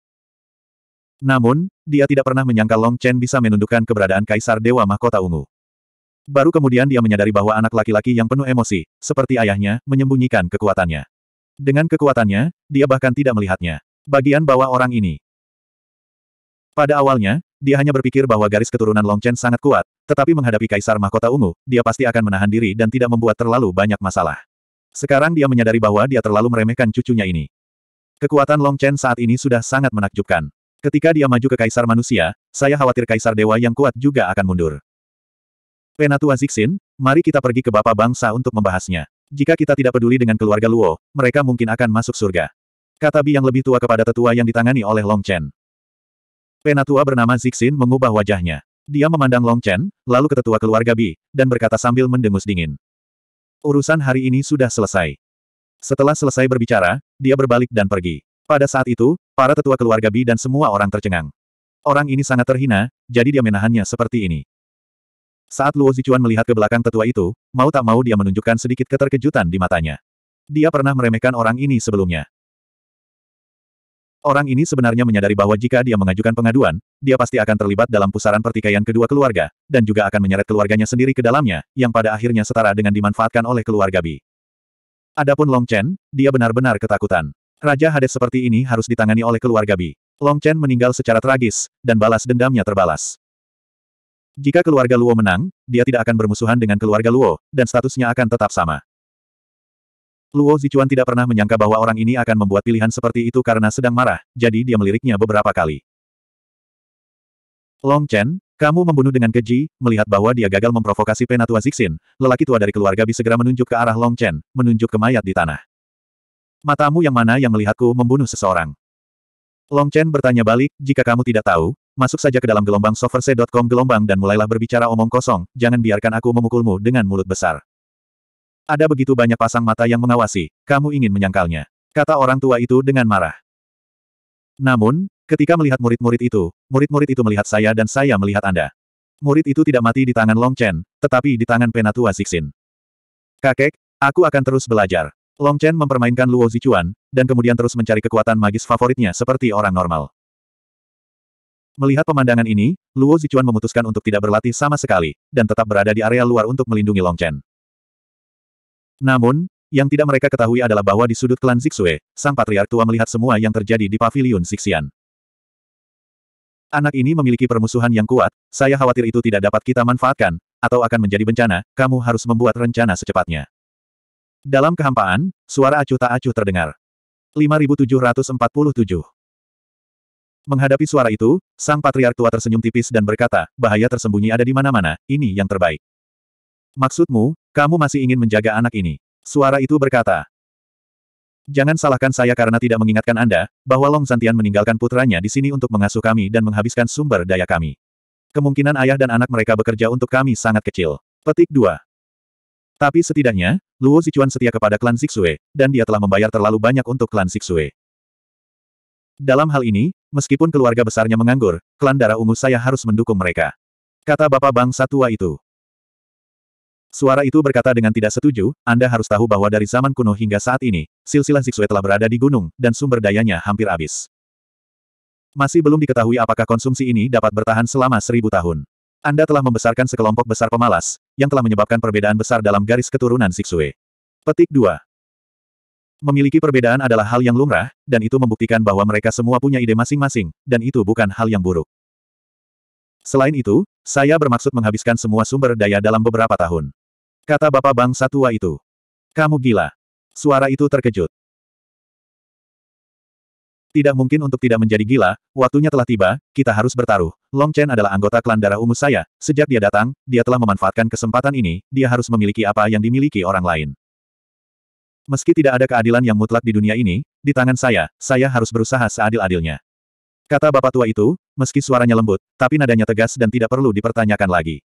Namun, dia tidak pernah menyangka Long Chen bisa menundukkan keberadaan Kaisar Dewa Mahkota Ungu. Baru kemudian dia menyadari bahwa anak laki-laki yang penuh emosi, seperti ayahnya, menyembunyikan kekuatannya. Dengan kekuatannya, dia bahkan tidak melihatnya. Bagian bawah orang ini, pada awalnya, dia hanya berpikir bahwa garis keturunan Long Chen sangat kuat, tetapi menghadapi Kaisar Mahkota Ungu, dia pasti akan menahan diri dan tidak membuat terlalu banyak masalah. Sekarang dia menyadari bahwa dia terlalu meremehkan cucunya ini. Kekuatan Long Chen saat ini sudah sangat menakjubkan. Ketika dia maju ke Kaisar Manusia, saya khawatir Kaisar Dewa yang kuat juga akan mundur. Penatua Zixin, mari kita pergi ke Bapak Bangsa untuk membahasnya. Jika kita tidak peduli dengan keluarga Luo, mereka mungkin akan masuk surga. Kata Bi yang lebih tua kepada tetua yang ditangani oleh Long Chen. Penatua bernama Zixin mengubah wajahnya. Dia memandang Long Chen, lalu ke tetua keluarga Bi, dan berkata sambil mendengus dingin. Urusan hari ini sudah selesai. Setelah selesai berbicara, dia berbalik dan pergi. Pada saat itu, para tetua keluarga Bi dan semua orang tercengang. Orang ini sangat terhina, jadi dia menahannya seperti ini. Saat Luo Zichuan melihat ke belakang tetua itu, mau tak mau dia menunjukkan sedikit keterkejutan di matanya. Dia pernah meremehkan orang ini sebelumnya. Orang ini sebenarnya menyadari bahwa jika dia mengajukan pengaduan, dia pasti akan terlibat dalam pusaran pertikaian kedua keluarga, dan juga akan menyeret keluarganya sendiri ke dalamnya, yang pada akhirnya setara dengan dimanfaatkan oleh keluarga Bi. Adapun Long Chen, dia benar-benar ketakutan. Raja Hades seperti ini harus ditangani oleh keluarga Bi. Long Chen meninggal secara tragis, dan balas dendamnya terbalas. Jika keluarga Luo menang, dia tidak akan bermusuhan dengan keluarga Luo, dan statusnya akan tetap sama. Luo Zichuan tidak pernah menyangka bahwa orang ini akan membuat pilihan seperti itu karena sedang marah, jadi dia meliriknya beberapa kali. Long Chen, kamu membunuh dengan keji, melihat bahwa dia gagal memprovokasi penatua Zixin, lelaki tua dari keluarga bisa segera menunjuk ke arah Long Chen, menunjuk ke mayat di tanah. Matamu yang mana yang melihatku membunuh seseorang? Long Chen bertanya balik, jika kamu tidak tahu, masuk saja ke dalam gelombang soverse.com gelombang dan mulailah berbicara omong kosong, jangan biarkan aku memukulmu dengan mulut besar. Ada begitu banyak pasang mata yang mengawasi, kamu ingin menyangkalnya. Kata orang tua itu dengan marah. Namun, ketika melihat murid-murid itu, murid-murid itu melihat saya dan saya melihat Anda. Murid itu tidak mati di tangan Long Chen, tetapi di tangan penatua Sixin. Kakek, aku akan terus belajar. Long Chen mempermainkan Luo Zichuan, dan kemudian terus mencari kekuatan magis favoritnya seperti orang normal. Melihat pemandangan ini, Luo Zichuan memutuskan untuk tidak berlatih sama sekali, dan tetap berada di area luar untuk melindungi Long Chen. Namun, yang tidak mereka ketahui adalah bahwa di sudut klan Zixue, sang patriark tua melihat semua yang terjadi di pavilion Sixian. Anak ini memiliki permusuhan yang kuat, saya khawatir itu tidak dapat kita manfaatkan, atau akan menjadi bencana, kamu harus membuat rencana secepatnya. Dalam kehampaan, suara acuh tak acuh terdengar. 5747 Menghadapi suara itu, sang patriark tua tersenyum tipis dan berkata, bahaya tersembunyi ada di mana-mana, ini yang terbaik. Maksudmu, kamu masih ingin menjaga anak ini? Suara itu berkata. Jangan salahkan saya karena tidak mengingatkan Anda, bahwa Long Santian meninggalkan putranya di sini untuk mengasuh kami dan menghabiskan sumber daya kami. Kemungkinan ayah dan anak mereka bekerja untuk kami sangat kecil. Petik 2. Tapi setidaknya, Luo Zichuan setia kepada klan Sixue, dan dia telah membayar terlalu banyak untuk klan Sixue. Dalam hal ini, meskipun keluarga besarnya menganggur, klan darah ungu saya harus mendukung mereka. Kata bapak bangsa tua itu. Suara itu berkata dengan tidak setuju, Anda harus tahu bahwa dari zaman kuno hingga saat ini, silsilah Zixue telah berada di gunung, dan sumber dayanya hampir habis. Masih belum diketahui apakah konsumsi ini dapat bertahan selama seribu tahun. Anda telah membesarkan sekelompok besar pemalas, yang telah menyebabkan perbedaan besar dalam garis keturunan Zixue. Petik 2. Memiliki perbedaan adalah hal yang lumrah, dan itu membuktikan bahwa mereka semua punya ide masing-masing, dan itu bukan hal yang buruk. Selain itu, saya bermaksud menghabiskan semua sumber daya dalam beberapa tahun. Kata bapak bangsa tua itu. Kamu gila. Suara itu terkejut. Tidak mungkin untuk tidak menjadi gila, waktunya telah tiba, kita harus bertaruh. Long Chen adalah anggota klan darah ungu saya, sejak dia datang, dia telah memanfaatkan kesempatan ini, dia harus memiliki apa yang dimiliki orang lain. Meski tidak ada keadilan yang mutlak di dunia ini, di tangan saya, saya harus berusaha seadil-adilnya. Kata bapak tua itu, meski suaranya lembut, tapi nadanya tegas dan tidak perlu dipertanyakan lagi.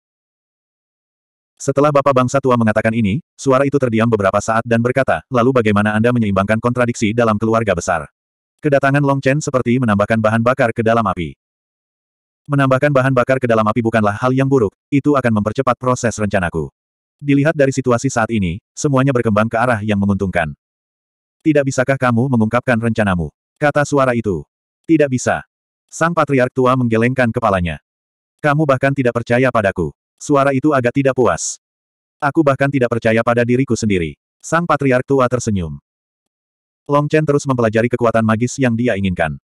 Setelah Bapak Bangsa Tua mengatakan ini, suara itu terdiam beberapa saat dan berkata, lalu bagaimana Anda menyeimbangkan kontradiksi dalam keluarga besar? Kedatangan Long Chen seperti menambahkan bahan bakar ke dalam api. Menambahkan bahan bakar ke dalam api bukanlah hal yang buruk, itu akan mempercepat proses rencanaku. Dilihat dari situasi saat ini, semuanya berkembang ke arah yang menguntungkan. Tidak bisakah kamu mengungkapkan rencanamu? Kata suara itu. Tidak bisa. Sang patriark tua menggelengkan kepalanya. Kamu bahkan tidak percaya padaku. Suara itu agak tidak puas. Aku bahkan tidak percaya pada diriku sendiri. Sang Patriark tua tersenyum. Long Chen terus mempelajari kekuatan magis yang dia inginkan.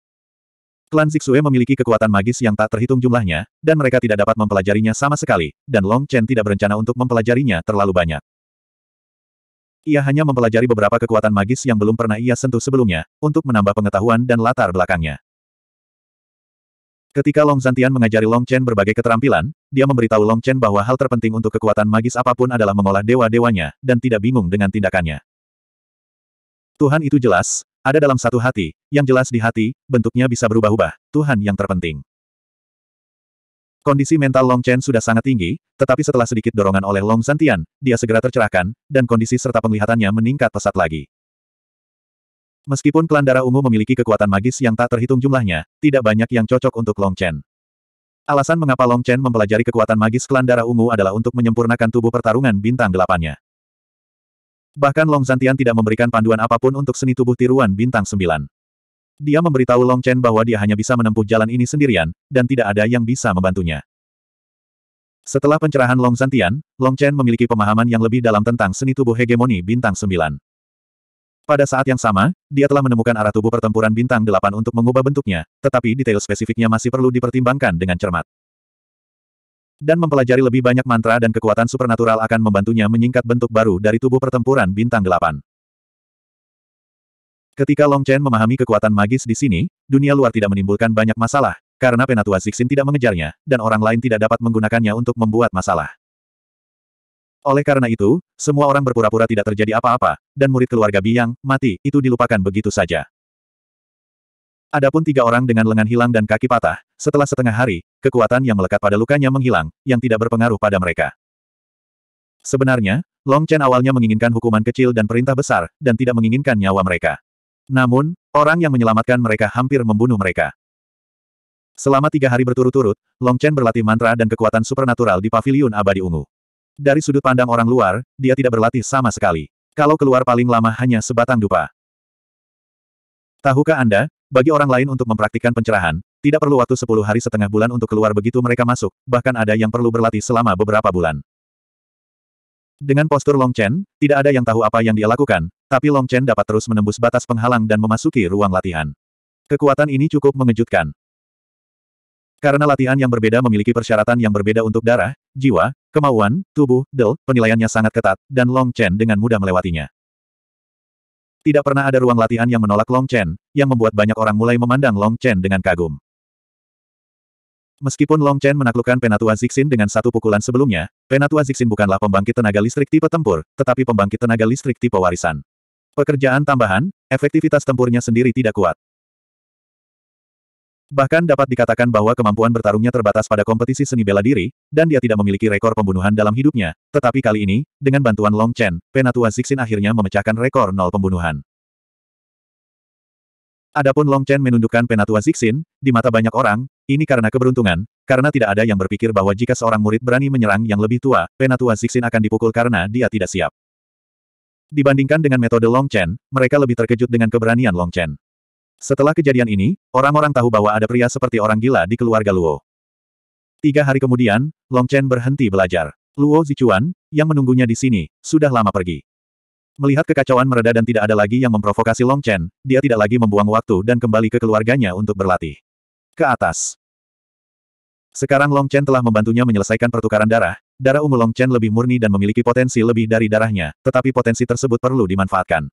Klan Zixue memiliki kekuatan magis yang tak terhitung jumlahnya, dan mereka tidak dapat mempelajarinya sama sekali, dan Long Chen tidak berencana untuk mempelajarinya terlalu banyak. Ia hanya mempelajari beberapa kekuatan magis yang belum pernah ia sentuh sebelumnya, untuk menambah pengetahuan dan latar belakangnya. Ketika Long Zantian mengajari Long Chen berbagai keterampilan, dia memberitahu Long Chen bahwa hal terpenting untuk kekuatan magis apapun adalah mengolah dewa-dewanya, dan tidak bingung dengan tindakannya. Tuhan itu jelas, ada dalam satu hati, yang jelas di hati, bentuknya bisa berubah-ubah, Tuhan yang terpenting. Kondisi mental Long Chen sudah sangat tinggi, tetapi setelah sedikit dorongan oleh Long Zantian, dia segera tercerahkan, dan kondisi serta penglihatannya meningkat pesat lagi. Meskipun klan darah ungu memiliki kekuatan magis yang tak terhitung jumlahnya, tidak banyak yang cocok untuk Long Chen. Alasan mengapa Long Chen mempelajari kekuatan magis klan darah ungu adalah untuk menyempurnakan tubuh pertarungan bintang delapannya. Bahkan Long Zantian tidak memberikan panduan apapun untuk seni tubuh tiruan bintang sembilan. Dia memberitahu Long Chen bahwa dia hanya bisa menempuh jalan ini sendirian, dan tidak ada yang bisa membantunya. Setelah pencerahan Long Zantian, Long Chen memiliki pemahaman yang lebih dalam tentang seni tubuh hegemoni bintang sembilan. Pada saat yang sama, dia telah menemukan arah tubuh pertempuran bintang delapan untuk mengubah bentuknya, tetapi detail spesifiknya masih perlu dipertimbangkan dengan cermat. Dan mempelajari lebih banyak mantra dan kekuatan supernatural akan membantunya menyingkat bentuk baru dari tubuh pertempuran bintang delapan. Ketika Long Chen memahami kekuatan magis di sini, dunia luar tidak menimbulkan banyak masalah, karena Penatua Zixin tidak mengejarnya, dan orang lain tidak dapat menggunakannya untuk membuat masalah. Oleh karena itu, semua orang berpura-pura tidak terjadi apa-apa, dan murid keluarga Biang, mati, itu dilupakan begitu saja. Adapun tiga orang dengan lengan hilang dan kaki patah, setelah setengah hari, kekuatan yang melekat pada lukanya menghilang, yang tidak berpengaruh pada mereka. Sebenarnya, Long Chen awalnya menginginkan hukuman kecil dan perintah besar, dan tidak menginginkan nyawa mereka. Namun, orang yang menyelamatkan mereka hampir membunuh mereka. Selama tiga hari berturut-turut, Long Chen berlatih mantra dan kekuatan supernatural di Paviliun Abadi Ungu. Dari sudut pandang orang luar, dia tidak berlatih sama sekali. Kalau keluar paling lama hanya sebatang dupa. Tahukah Anda, bagi orang lain untuk mempraktikkan pencerahan, tidak perlu waktu 10 hari setengah bulan untuk keluar begitu mereka masuk, bahkan ada yang perlu berlatih selama beberapa bulan. Dengan postur Long Chen, tidak ada yang tahu apa yang dia lakukan, tapi Long Chen dapat terus menembus batas penghalang dan memasuki ruang latihan. Kekuatan ini cukup mengejutkan. Karena latihan yang berbeda memiliki persyaratan yang berbeda untuk darah, jiwa, Kemauan, tubuh, del, penilaiannya sangat ketat, dan Long Chen dengan mudah melewatinya. Tidak pernah ada ruang latihan yang menolak Long Chen, yang membuat banyak orang mulai memandang Long Chen dengan kagum. Meskipun Long Chen menaklukkan Penatua Zixin dengan satu pukulan sebelumnya, Penatua Zixin bukanlah pembangkit tenaga listrik tipe tempur, tetapi pembangkit tenaga listrik tipe warisan. Pekerjaan tambahan, efektivitas tempurnya sendiri tidak kuat. Bahkan dapat dikatakan bahwa kemampuan bertarungnya terbatas pada kompetisi seni bela diri, dan dia tidak memiliki rekor pembunuhan dalam hidupnya. Tetapi kali ini, dengan bantuan Long Chen, Penatua Zixin akhirnya memecahkan rekor nol pembunuhan. Adapun Long Chen menundukkan Penatua Zixin, di mata banyak orang, ini karena keberuntungan, karena tidak ada yang berpikir bahwa jika seorang murid berani menyerang yang lebih tua, Penatua Zixin akan dipukul karena dia tidak siap. Dibandingkan dengan metode Long Chen, mereka lebih terkejut dengan keberanian Long Chen. Setelah kejadian ini, orang-orang tahu bahwa ada pria seperti orang gila di keluarga Luo. Tiga hari kemudian, Long Chen berhenti belajar. Luo Zichuan, yang menunggunya di sini, sudah lama pergi. Melihat kekacauan mereda dan tidak ada lagi yang memprovokasi Long Chen, dia tidak lagi membuang waktu dan kembali ke keluarganya untuk berlatih. Ke atas. Sekarang Long Chen telah membantunya menyelesaikan pertukaran darah, darah ungu Long Chen lebih murni dan memiliki potensi lebih dari darahnya, tetapi potensi tersebut perlu dimanfaatkan.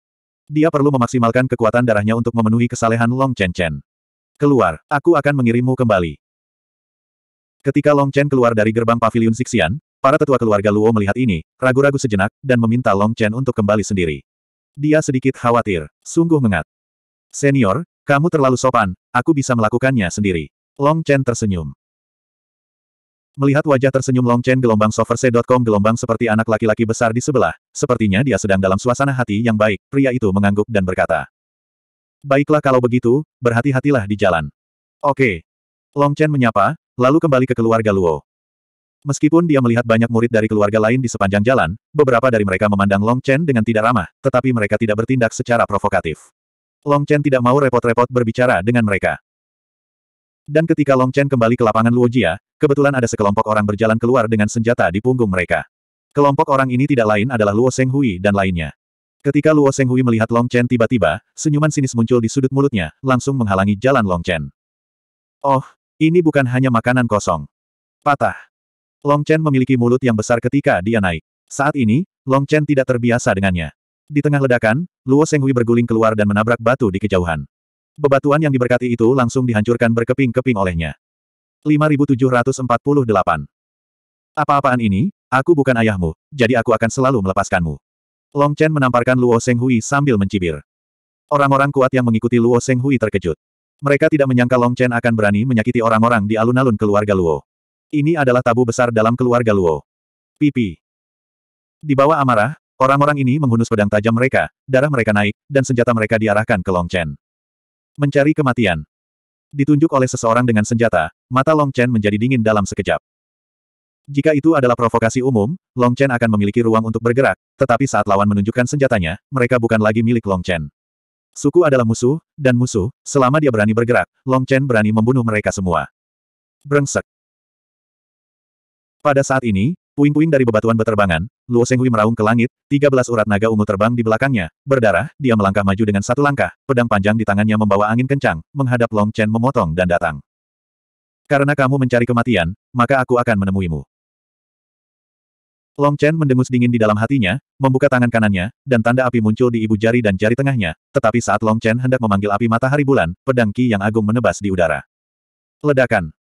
Dia perlu memaksimalkan kekuatan darahnya untuk memenuhi kesalehan Long Chen Chen. Keluar, aku akan mengirimmu kembali. Ketika Long Chen keluar dari gerbang paviliun Sixian, para tetua keluarga Luo melihat ini, ragu-ragu sejenak, dan meminta Long Chen untuk kembali sendiri. Dia sedikit khawatir, sungguh mengat. Senior, kamu terlalu sopan, aku bisa melakukannya sendiri. Long Chen tersenyum. Melihat wajah tersenyum Long Chen gelombang soverse.com gelombang seperti anak laki-laki besar di sebelah, sepertinya dia sedang dalam suasana hati yang baik, pria itu mengangguk dan berkata. Baiklah kalau begitu, berhati-hatilah di jalan. Oke. Long Chen menyapa, lalu kembali ke keluarga Luo. Meskipun dia melihat banyak murid dari keluarga lain di sepanjang jalan, beberapa dari mereka memandang Long Chen dengan tidak ramah, tetapi mereka tidak bertindak secara provokatif. Long Chen tidak mau repot-repot berbicara dengan mereka. Dan ketika Long Chen kembali ke lapangan Luojia, kebetulan ada sekelompok orang berjalan keluar dengan senjata di punggung mereka. Kelompok orang ini tidak lain adalah Luo Seng dan lainnya. Ketika Luo Seng melihat Long Chen tiba-tiba, senyuman sinis muncul di sudut mulutnya, langsung menghalangi jalan Long Chen. Oh, ini bukan hanya makanan kosong. Patah. Long Chen memiliki mulut yang besar ketika dia naik. Saat ini, Long Chen tidak terbiasa dengannya. Di tengah ledakan, Luo Senghui berguling keluar dan menabrak batu di kejauhan. Bebatuan yang diberkati itu langsung dihancurkan berkeping-keping olehnya. 5748. Apa-apaan ini, aku bukan ayahmu, jadi aku akan selalu melepaskanmu. Long Chen menamparkan Luo Shenghui sambil mencibir. Orang-orang kuat yang mengikuti Luo Shenghui terkejut. Mereka tidak menyangka Long Chen akan berani menyakiti orang-orang di alun-alun keluarga Luo. Ini adalah tabu besar dalam keluarga Luo. Pipi. Di bawah amarah, orang-orang ini menghunus pedang tajam mereka, darah mereka naik, dan senjata mereka diarahkan ke Long Chen. Mencari kematian. Ditunjuk oleh seseorang dengan senjata, mata Long Chen menjadi dingin dalam sekejap. Jika itu adalah provokasi umum, Long Chen akan memiliki ruang untuk bergerak, tetapi saat lawan menunjukkan senjatanya, mereka bukan lagi milik Long Chen. Suku adalah musuh, dan musuh, selama dia berani bergerak, Long Chen berani membunuh mereka semua. Brengsek. Pada saat ini, Puing-puing dari bebatuan berterbangan, Luo Senghui meraung ke langit, 13 urat naga ungu terbang di belakangnya, berdarah, dia melangkah maju dengan satu langkah, pedang panjang di tangannya membawa angin kencang, menghadap Long Chen memotong dan datang. Karena kamu mencari kematian, maka aku akan menemuimu. Long Chen mendengus dingin di dalam hatinya, membuka tangan kanannya, dan tanda api muncul di ibu jari dan jari tengahnya, tetapi saat Long Chen hendak memanggil api matahari bulan, pedang Qi yang agung menebas di udara. Ledakan.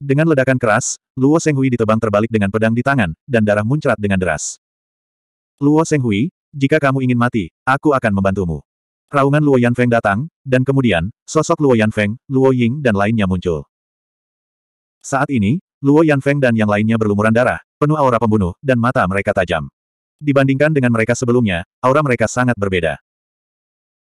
Dengan ledakan keras, Luo Senghui ditebang terbalik dengan pedang di tangan, dan darah muncrat dengan deras. Luo Senghui, jika kamu ingin mati, aku akan membantumu. Raungan Luo Yanfeng datang, dan kemudian, sosok Luo Yanfeng, Luo Ying dan lainnya muncul. Saat ini, Luo Yanfeng dan yang lainnya berlumuran darah, penuh aura pembunuh, dan mata mereka tajam. Dibandingkan dengan mereka sebelumnya, aura mereka sangat berbeda.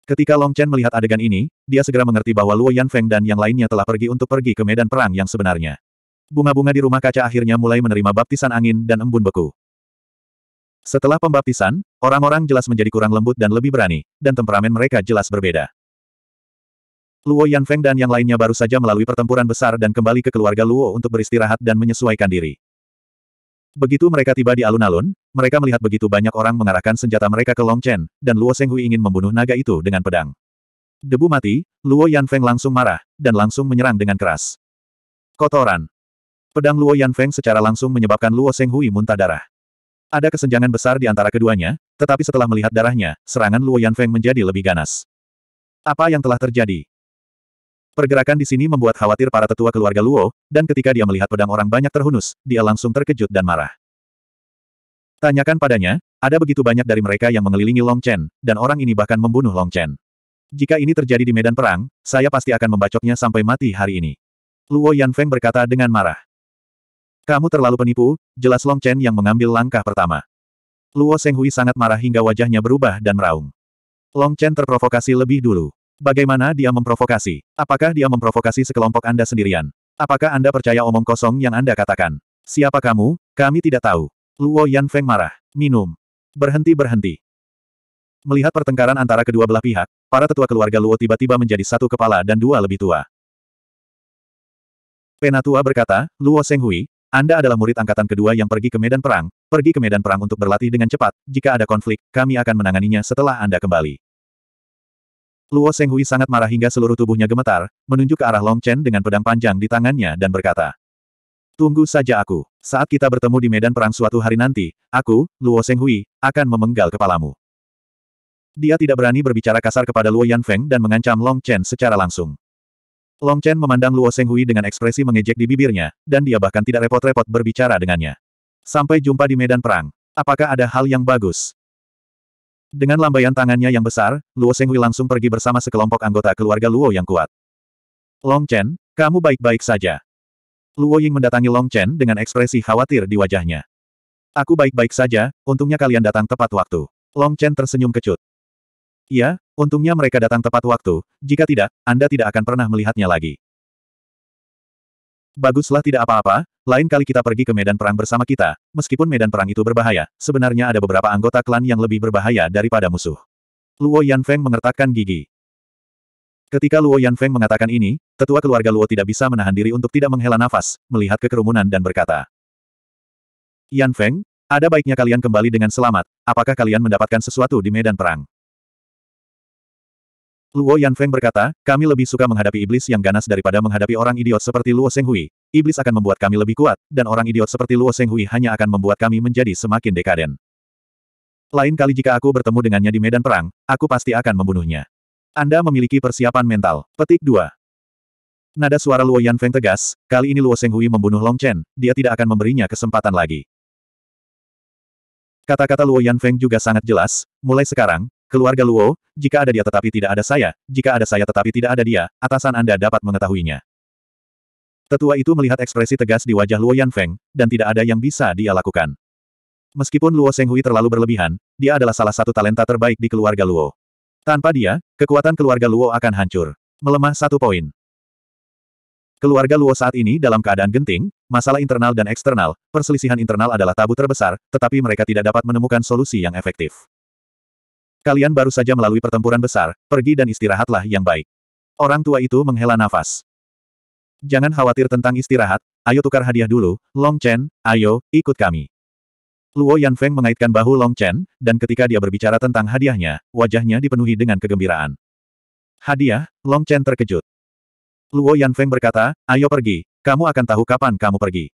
Ketika Long Chen melihat adegan ini, dia segera mengerti bahwa Luo Yan Feng dan yang lainnya telah pergi untuk pergi ke medan perang yang sebenarnya. Bunga-bunga di rumah kaca akhirnya mulai menerima baptisan angin dan embun beku. Setelah pembaptisan, orang-orang jelas menjadi kurang lembut dan lebih berani, dan temperamen mereka jelas berbeda. Luo Yanfeng dan yang lainnya baru saja melalui pertempuran besar dan kembali ke keluarga Luo untuk beristirahat dan menyesuaikan diri. Begitu mereka tiba di alun-alun, mereka melihat begitu banyak orang mengarahkan senjata mereka ke Long Chen, dan Luo Senghui ingin membunuh naga itu dengan pedang. Debu mati, Luo Yan Feng langsung marah, dan langsung menyerang dengan keras. Kotoran. Pedang Luo Yan Feng secara langsung menyebabkan Luo Senghui muntah darah. Ada kesenjangan besar di antara keduanya, tetapi setelah melihat darahnya, serangan Luo Yan Feng menjadi lebih ganas. Apa yang telah terjadi? Pergerakan di sini membuat khawatir para tetua keluarga Luo, dan ketika dia melihat pedang orang banyak terhunus, dia langsung terkejut dan marah. Tanyakan padanya, ada begitu banyak dari mereka yang mengelilingi Long Chen, dan orang ini bahkan membunuh Long Chen. Jika ini terjadi di medan perang, saya pasti akan membacoknya sampai mati hari ini. Luo Yan Feng berkata dengan marah. Kamu terlalu penipu, jelas Long Chen yang mengambil langkah pertama. Luo Seng Hui sangat marah hingga wajahnya berubah dan meraung. Long Chen terprovokasi lebih dulu. Bagaimana dia memprovokasi? Apakah dia memprovokasi sekelompok Anda sendirian? Apakah Anda percaya omong kosong yang Anda katakan? Siapa kamu? Kami tidak tahu. Luo Yan Feng marah. Minum. Berhenti-berhenti. Melihat pertengkaran antara kedua belah pihak, para tetua keluarga Luo tiba-tiba menjadi satu kepala dan dua lebih tua. Penatua berkata, Luo Senghui, anda adalah murid angkatan kedua yang pergi ke medan perang, pergi ke medan perang untuk berlatih dengan cepat, jika ada konflik, kami akan menanganinya setelah Anda kembali. Luo Senghui sangat marah hingga seluruh tubuhnya gemetar, menunjuk ke arah Long Chen dengan pedang panjang di tangannya dan berkata. Tunggu saja aku. Saat kita bertemu di medan perang suatu hari nanti, aku, Luo Senghui, akan memenggal kepalamu. Dia tidak berani berbicara kasar kepada Luo Yanfeng dan mengancam Long Chen secara langsung. Long Chen memandang Luo Senghui dengan ekspresi mengejek di bibirnya, dan dia bahkan tidak repot-repot berbicara dengannya. Sampai jumpa di medan perang. Apakah ada hal yang bagus? Dengan lambaian tangannya yang besar, Luo Senghui langsung pergi bersama sekelompok anggota keluarga Luo yang kuat. Long Chen, kamu baik-baik saja. Luo Ying mendatangi Long Chen dengan ekspresi khawatir di wajahnya. Aku baik-baik saja, untungnya kalian datang tepat waktu. Long Chen tersenyum kecut. Iya, untungnya mereka datang tepat waktu, jika tidak, Anda tidak akan pernah melihatnya lagi. Baguslah tidak apa-apa, lain kali kita pergi ke medan perang bersama kita, meskipun medan perang itu berbahaya, sebenarnya ada beberapa anggota klan yang lebih berbahaya daripada musuh. Luo Yanfeng mengertakkan gigi. Ketika Luo Yanfeng mengatakan ini, tetua keluarga Luo tidak bisa menahan diri untuk tidak menghela nafas, melihat kekerumunan dan berkata. Yanfeng, ada baiknya kalian kembali dengan selamat, apakah kalian mendapatkan sesuatu di medan perang? Luo Yanfeng berkata, kami lebih suka menghadapi iblis yang ganas daripada menghadapi orang idiot seperti Luo Senghui. Iblis akan membuat kami lebih kuat, dan orang idiot seperti Luo Senghui hanya akan membuat kami menjadi semakin dekaden. Lain kali jika aku bertemu dengannya di medan perang, aku pasti akan membunuhnya. Anda memiliki persiapan mental. Petik 2. Nada suara Luo Yanfeng tegas, kali ini Luo Senghui membunuh Long Chen, dia tidak akan memberinya kesempatan lagi. Kata-kata Luo Yanfeng juga sangat jelas, mulai sekarang, Keluarga Luo, jika ada dia tetapi tidak ada saya, jika ada saya tetapi tidak ada dia, atasan Anda dapat mengetahuinya. Tetua itu melihat ekspresi tegas di wajah Luo Yanfeng, dan tidak ada yang bisa dia lakukan. Meskipun Luo Senghui terlalu berlebihan, dia adalah salah satu talenta terbaik di keluarga Luo. Tanpa dia, kekuatan keluarga Luo akan hancur. Melemah satu poin. Keluarga Luo saat ini dalam keadaan genting, masalah internal dan eksternal, perselisihan internal adalah tabu terbesar, tetapi mereka tidak dapat menemukan solusi yang efektif. Kalian baru saja melalui pertempuran besar, pergi dan istirahatlah yang baik. Orang tua itu menghela nafas. Jangan khawatir tentang istirahat, ayo tukar hadiah dulu, Long Chen, ayo, ikut kami. Luo Yan Feng mengaitkan bahu Long Chen, dan ketika dia berbicara tentang hadiahnya, wajahnya dipenuhi dengan kegembiraan. Hadiah, Long Chen terkejut. Luo Yan Feng berkata, ayo pergi, kamu akan tahu kapan kamu pergi.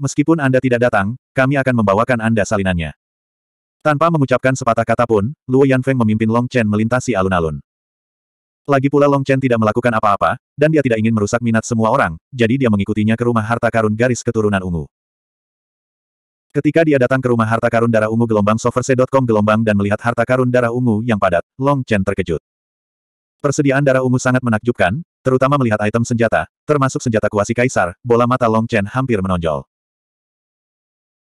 Meskipun Anda tidak datang, kami akan membawakan Anda salinannya. Tanpa mengucapkan sepatah kata pun, Luo Yanfeng memimpin Long Chen melintasi alun-alun. Lagi pula Long Chen tidak melakukan apa-apa, dan dia tidak ingin merusak minat semua orang, jadi dia mengikutinya ke rumah harta karun garis keturunan ungu. Ketika dia datang ke rumah harta karun darah ungu gelombang soverse.com gelombang dan melihat harta karun darah ungu yang padat, Long Chen terkejut. Persediaan darah ungu sangat menakjubkan, terutama melihat item senjata, termasuk senjata kuasi kaisar, bola mata Long Chen hampir menonjol.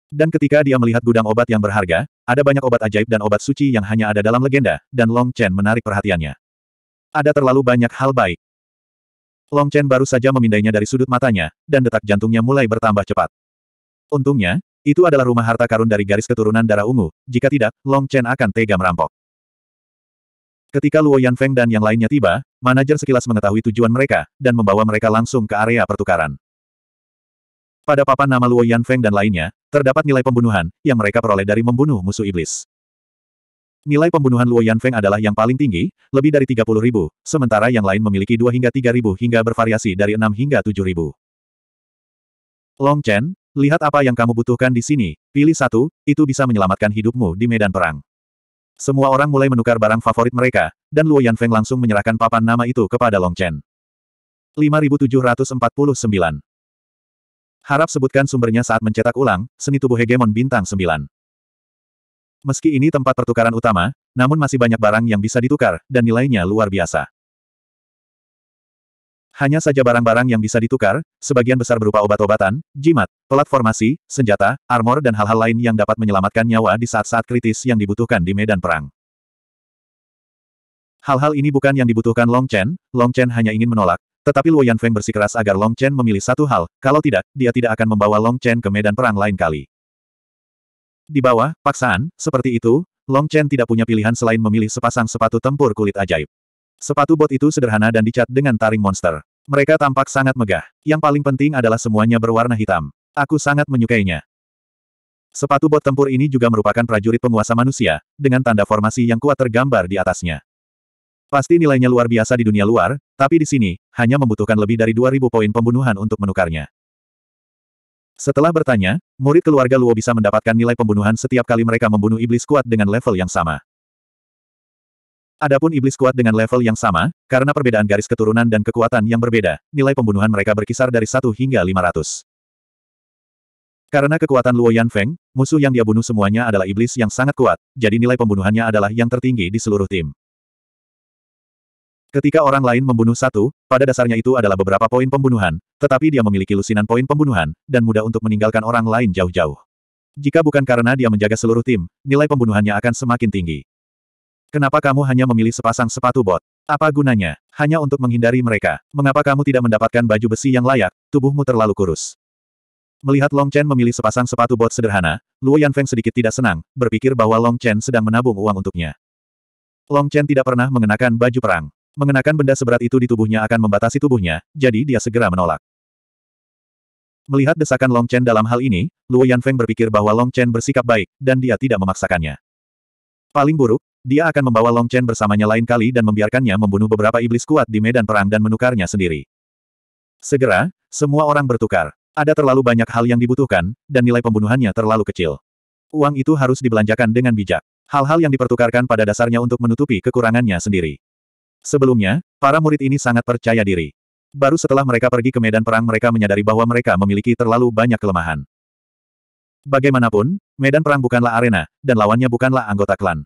Dan ketika dia melihat gudang obat yang berharga, ada banyak obat ajaib dan obat suci yang hanya ada dalam legenda, dan Long Chen menarik perhatiannya. Ada terlalu banyak hal baik. Long Chen baru saja memindainya dari sudut matanya, dan detak jantungnya mulai bertambah cepat. Untungnya, itu adalah rumah harta karun dari garis keturunan darah ungu, jika tidak, Long Chen akan tega merampok. Ketika Luo Yanfeng dan yang lainnya tiba, manajer sekilas mengetahui tujuan mereka, dan membawa mereka langsung ke area pertukaran. Pada papan nama Luo Yanfeng dan lainnya, terdapat nilai pembunuhan, yang mereka peroleh dari membunuh musuh iblis. Nilai pembunuhan Luo Yanfeng adalah yang paling tinggi, lebih dari 30 ribu, sementara yang lain memiliki 2 hingga 3 ribu hingga bervariasi dari 6 hingga 7 ribu. Long Chen, lihat apa yang kamu butuhkan di sini, pilih satu, itu bisa menyelamatkan hidupmu di medan perang. Semua orang mulai menukar barang favorit mereka, dan Luo Yanfeng langsung menyerahkan papan nama itu kepada Long Chen. 5749 Harap sebutkan sumbernya saat mencetak ulang, seni tubuh hegemon bintang 9. Meski ini tempat pertukaran utama, namun masih banyak barang yang bisa ditukar, dan nilainya luar biasa. Hanya saja barang-barang yang bisa ditukar, sebagian besar berupa obat-obatan, jimat, platformasi, senjata, armor dan hal-hal lain yang dapat menyelamatkan nyawa di saat-saat kritis yang dibutuhkan di medan perang. Hal-hal ini bukan yang dibutuhkan Long Chen, Long Chen hanya ingin menolak, tetapi Luo Yanfeng bersikeras agar Long Chen memilih satu hal, kalau tidak, dia tidak akan membawa Long Chen ke medan perang lain kali. Di bawah, paksaan, seperti itu, Long Chen tidak punya pilihan selain memilih sepasang sepatu tempur kulit ajaib. Sepatu bot itu sederhana dan dicat dengan taring monster. Mereka tampak sangat megah. Yang paling penting adalah semuanya berwarna hitam. Aku sangat menyukainya. Sepatu bot tempur ini juga merupakan prajurit penguasa manusia, dengan tanda formasi yang kuat tergambar di atasnya. Pasti nilainya luar biasa di dunia luar, tapi di sini, hanya membutuhkan lebih dari 2000 poin pembunuhan untuk menukarnya. Setelah bertanya, murid keluarga Luo bisa mendapatkan nilai pembunuhan setiap kali mereka membunuh iblis kuat dengan level yang sama. Adapun iblis kuat dengan level yang sama, karena perbedaan garis keturunan dan kekuatan yang berbeda, nilai pembunuhan mereka berkisar dari 1 hingga 500. Karena kekuatan Luo Yanfeng, musuh yang dia bunuh semuanya adalah iblis yang sangat kuat, jadi nilai pembunuhannya adalah yang tertinggi di seluruh tim. Ketika orang lain membunuh satu, pada dasarnya itu adalah beberapa poin pembunuhan, tetapi dia memiliki lusinan poin pembunuhan, dan mudah untuk meninggalkan orang lain jauh-jauh. Jika bukan karena dia menjaga seluruh tim, nilai pembunuhannya akan semakin tinggi. Kenapa kamu hanya memilih sepasang sepatu bot? Apa gunanya? Hanya untuk menghindari mereka. Mengapa kamu tidak mendapatkan baju besi yang layak? Tubuhmu terlalu kurus. Melihat Long Chen memilih sepasang sepatu bot sederhana, Luo Yanfeng sedikit tidak senang, berpikir bahwa Long Chen sedang menabung uang untuknya. Long Chen tidak pernah mengenakan baju perang. Mengenakan benda seberat itu di tubuhnya akan membatasi tubuhnya, jadi dia segera menolak. Melihat desakan Long Chen dalam hal ini, Luo Yanfeng berpikir bahwa Long Chen bersikap baik, dan dia tidak memaksakannya. Paling buruk, dia akan membawa Long Chen bersamanya lain kali dan membiarkannya membunuh beberapa iblis kuat di medan perang dan menukarnya sendiri. Segera, semua orang bertukar. Ada terlalu banyak hal yang dibutuhkan, dan nilai pembunuhannya terlalu kecil. Uang itu harus dibelanjakan dengan bijak. Hal-hal yang dipertukarkan pada dasarnya untuk menutupi kekurangannya sendiri. Sebelumnya, para murid ini sangat percaya diri. Baru setelah mereka pergi ke medan perang mereka menyadari bahwa mereka memiliki terlalu banyak kelemahan. Bagaimanapun, medan perang bukanlah arena, dan lawannya bukanlah anggota klan.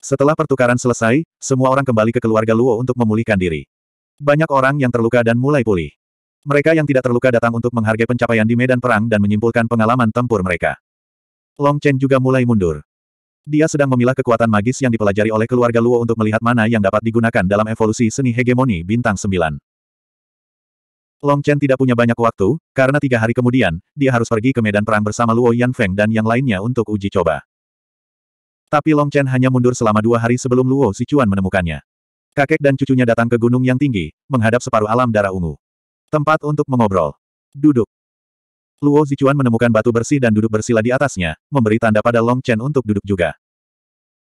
Setelah pertukaran selesai, semua orang kembali ke keluarga Luo untuk memulihkan diri. Banyak orang yang terluka dan mulai pulih. Mereka yang tidak terluka datang untuk menghargai pencapaian di medan perang dan menyimpulkan pengalaman tempur mereka. Long Chen juga mulai mundur. Dia sedang memilah kekuatan magis yang dipelajari oleh keluarga Luo untuk melihat mana yang dapat digunakan dalam evolusi seni hegemoni bintang 9. Long Chen tidak punya banyak waktu, karena tiga hari kemudian, dia harus pergi ke medan perang bersama Luo Yan Feng dan yang lainnya untuk uji coba. Tapi Long Chen hanya mundur selama dua hari sebelum Luo Sichuan menemukannya. Kakek dan cucunya datang ke gunung yang tinggi, menghadap separuh alam darah ungu. Tempat untuk mengobrol. Duduk. Luo Zichuan menemukan batu bersih dan duduk bersila di atasnya, memberi tanda pada Long Chen untuk duduk juga.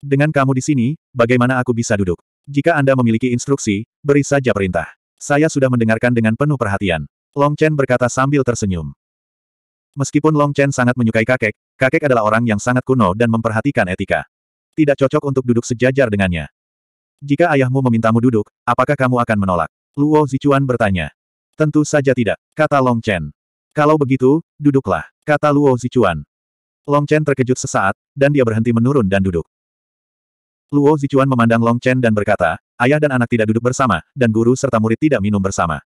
Dengan kamu di sini, bagaimana aku bisa duduk? Jika Anda memiliki instruksi, beri saja perintah. Saya sudah mendengarkan dengan penuh perhatian. Long Chen berkata sambil tersenyum. Meskipun Long Chen sangat menyukai kakek, kakek adalah orang yang sangat kuno dan memperhatikan etika. Tidak cocok untuk duduk sejajar dengannya. Jika ayahmu memintamu duduk, apakah kamu akan menolak? Luo Zichuan bertanya. Tentu saja tidak, kata Long Chen. Kalau begitu, duduklah, kata Luo Zichuan. Long Chen terkejut sesaat, dan dia berhenti menurun dan duduk. Luo Zichuan memandang Long Chen dan berkata, ayah dan anak tidak duduk bersama, dan guru serta murid tidak minum bersama.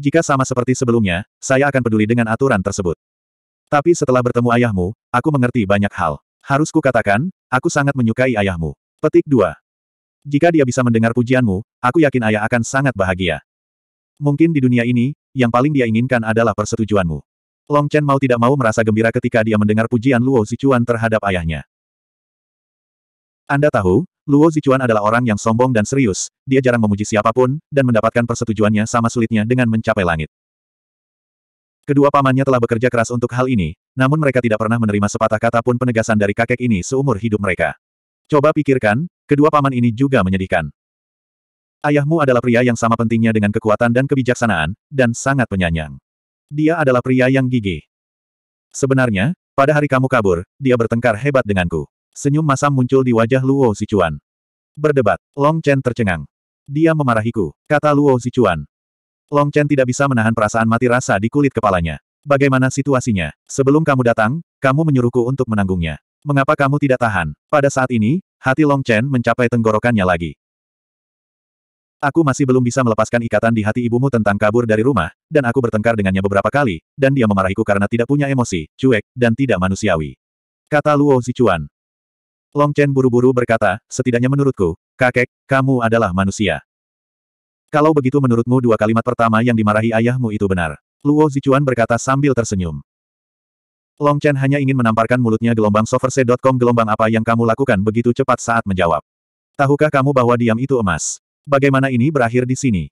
Jika sama seperti sebelumnya, saya akan peduli dengan aturan tersebut. Tapi setelah bertemu ayahmu, aku mengerti banyak hal. Harus katakan, aku sangat menyukai ayahmu. Petik 2. Jika dia bisa mendengar pujianmu, aku yakin ayah akan sangat bahagia. Mungkin di dunia ini, yang paling dia inginkan adalah persetujuanmu. Long Chen mau tidak mau merasa gembira ketika dia mendengar pujian Luo Zichuan terhadap ayahnya. Anda tahu, Luo Zichuan adalah orang yang sombong dan serius, dia jarang memuji siapapun, dan mendapatkan persetujuannya sama sulitnya dengan mencapai langit. Kedua pamannya telah bekerja keras untuk hal ini, namun mereka tidak pernah menerima sepatah kata pun penegasan dari kakek ini seumur hidup mereka. Coba pikirkan, kedua paman ini juga menyedihkan. Ayahmu adalah pria yang sama pentingnya dengan kekuatan dan kebijaksanaan, dan sangat penyanyang. Dia adalah pria yang gigih. Sebenarnya, pada hari kamu kabur, dia bertengkar hebat denganku. Senyum masam muncul di wajah Luo Sichuan. Berdebat, Long Chen tercengang. Dia memarahiku, kata Luo Sichuan. Long Chen tidak bisa menahan perasaan mati rasa di kulit kepalanya. Bagaimana situasinya? Sebelum kamu datang, kamu menyuruhku untuk menanggungnya. Mengapa kamu tidak tahan? Pada saat ini, hati Long Chen mencapai tenggorokannya lagi. Aku masih belum bisa melepaskan ikatan di hati ibumu tentang kabur dari rumah, dan aku bertengkar dengannya beberapa kali, dan dia memarahiku karena tidak punya emosi, cuek, dan tidak manusiawi. Kata Luo Zichuan. Long Chen buru-buru berkata, setidaknya menurutku, kakek, kamu adalah manusia. Kalau begitu menurutmu dua kalimat pertama yang dimarahi ayahmu itu benar. Luo Zichuan berkata sambil tersenyum. Long Chen hanya ingin menamparkan mulutnya gelombang soverse.com gelombang apa yang kamu lakukan begitu cepat saat menjawab. Tahukah kamu bahwa diam itu emas? Bagaimana ini berakhir di sini?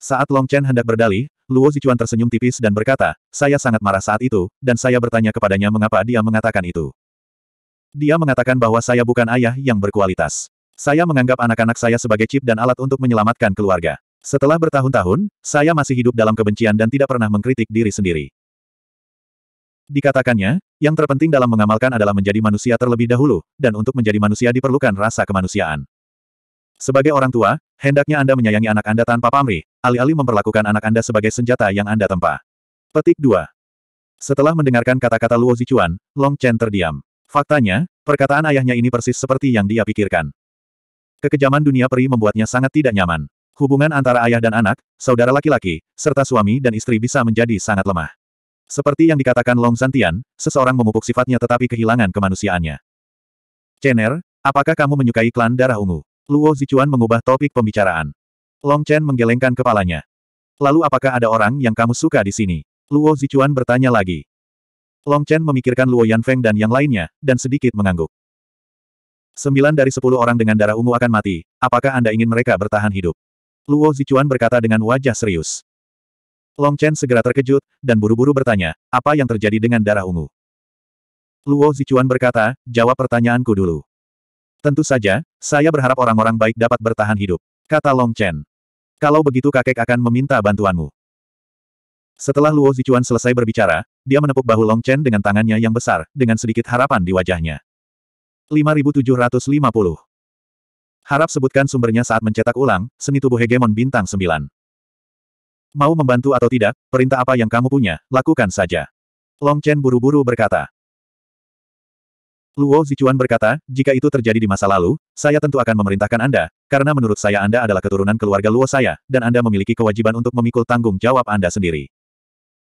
Saat Long Chen hendak berdalih, Luo Zichuan tersenyum tipis dan berkata, saya sangat marah saat itu, dan saya bertanya kepadanya mengapa dia mengatakan itu. Dia mengatakan bahwa saya bukan ayah yang berkualitas. Saya menganggap anak-anak saya sebagai chip dan alat untuk menyelamatkan keluarga. Setelah bertahun-tahun, saya masih hidup dalam kebencian dan tidak pernah mengkritik diri sendiri. Dikatakannya, yang terpenting dalam mengamalkan adalah menjadi manusia terlebih dahulu, dan untuk menjadi manusia diperlukan rasa kemanusiaan. Sebagai orang tua, hendaknya Anda menyayangi anak Anda tanpa pamrih, alih-alih memperlakukan anak Anda sebagai senjata yang Anda tempa. Petik 2. Setelah mendengarkan kata-kata Luo Zichuan, Long Chen terdiam. Faktanya, perkataan ayahnya ini persis seperti yang dia pikirkan. Kekejaman dunia peri membuatnya sangat tidak nyaman. Hubungan antara ayah dan anak, saudara laki-laki, serta suami dan istri bisa menjadi sangat lemah. Seperti yang dikatakan Long Santian, seseorang memupuk sifatnya tetapi kehilangan kemanusiaannya. Chen'er, apakah kamu menyukai klan darah ungu? Luo Zichuan mengubah topik pembicaraan. Long Chen menggelengkan kepalanya. Lalu apakah ada orang yang kamu suka di sini? Luo Zichuan bertanya lagi. Long Chen memikirkan Luo Yanfeng dan yang lainnya, dan sedikit mengangguk. Sembilan dari sepuluh orang dengan darah ungu akan mati, apakah Anda ingin mereka bertahan hidup? Luo Zichuan berkata dengan wajah serius. Long Chen segera terkejut, dan buru-buru bertanya, apa yang terjadi dengan darah ungu? Luo Zichuan berkata, jawab pertanyaanku dulu. Tentu saja, saya berharap orang-orang baik dapat bertahan hidup. Kata Long Chen. Kalau begitu kakek akan meminta bantuanmu. Setelah Luo Zichuan selesai berbicara, dia menepuk bahu Long Chen dengan tangannya yang besar, dengan sedikit harapan di wajahnya. 5750. Harap sebutkan sumbernya saat mencetak ulang, seni tubuh hegemon bintang 9. Mau membantu atau tidak, perintah apa yang kamu punya, lakukan saja. Long Chen buru-buru berkata. Luo Zichuan berkata, jika itu terjadi di masa lalu, saya tentu akan memerintahkan Anda, karena menurut saya Anda adalah keturunan keluarga Luo saya, dan Anda memiliki kewajiban untuk memikul tanggung jawab Anda sendiri.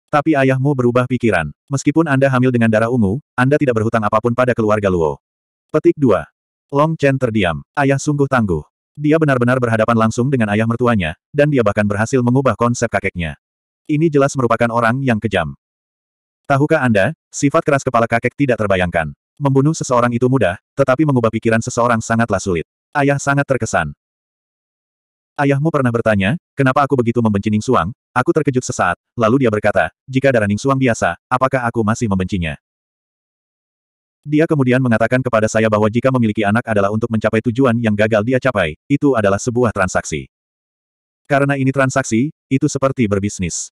Tapi ayahmu berubah pikiran. Meskipun Anda hamil dengan darah ungu, Anda tidak berhutang apapun pada keluarga Luo. Petik 2. Long Chen terdiam. Ayah sungguh tangguh. Dia benar-benar berhadapan langsung dengan ayah mertuanya, dan dia bahkan berhasil mengubah konsep kakeknya. Ini jelas merupakan orang yang kejam. Tahukah Anda, sifat keras kepala kakek tidak terbayangkan membunuh seseorang itu mudah, tetapi mengubah pikiran seseorang sangatlah sulit. Ayah sangat terkesan. Ayahmu pernah bertanya, kenapa aku begitu membenci Ning Suang? Aku terkejut sesaat, lalu dia berkata, jika darah Ning Suang biasa, apakah aku masih membencinya? Dia kemudian mengatakan kepada saya bahwa jika memiliki anak adalah untuk mencapai tujuan yang gagal dia capai, itu adalah sebuah transaksi. Karena ini transaksi, itu seperti berbisnis.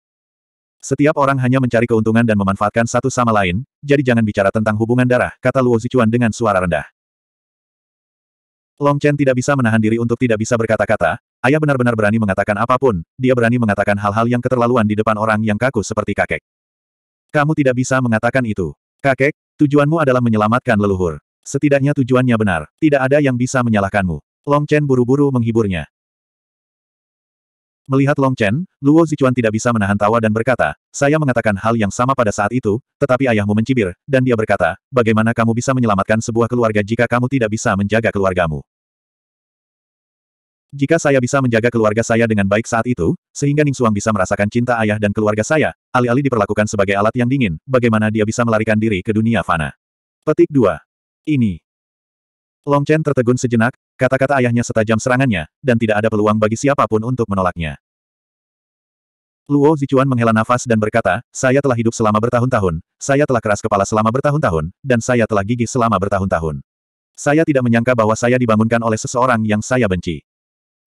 Setiap orang hanya mencari keuntungan dan memanfaatkan satu sama lain, jadi jangan bicara tentang hubungan darah, kata Luo Zichuan dengan suara rendah. Long Chen tidak bisa menahan diri untuk tidak bisa berkata-kata, ayah benar-benar berani mengatakan apapun, dia berani mengatakan hal-hal yang keterlaluan di depan orang yang kaku seperti kakek. Kamu tidak bisa mengatakan itu. Kakek, tujuanmu adalah menyelamatkan leluhur. Setidaknya tujuannya benar, tidak ada yang bisa menyalahkanmu. Long Chen buru-buru menghiburnya. Melihat Long Chen, Luo Zichuan tidak bisa menahan tawa dan berkata, saya mengatakan hal yang sama pada saat itu, tetapi ayahmu mencibir, dan dia berkata, bagaimana kamu bisa menyelamatkan sebuah keluarga jika kamu tidak bisa menjaga keluargamu? Jika saya bisa menjaga keluarga saya dengan baik saat itu, sehingga Ning Suang bisa merasakan cinta ayah dan keluarga saya, alih-alih diperlakukan sebagai alat yang dingin, bagaimana dia bisa melarikan diri ke dunia fana? Petik 2. Ini. Long Chen tertegun sejenak, kata-kata ayahnya setajam serangannya, dan tidak ada peluang bagi siapapun untuk menolaknya. Luo Zichuan menghela nafas dan berkata, saya telah hidup selama bertahun-tahun, saya telah keras kepala selama bertahun-tahun, dan saya telah gigih selama bertahun-tahun. Saya tidak menyangka bahwa saya dibangunkan oleh seseorang yang saya benci.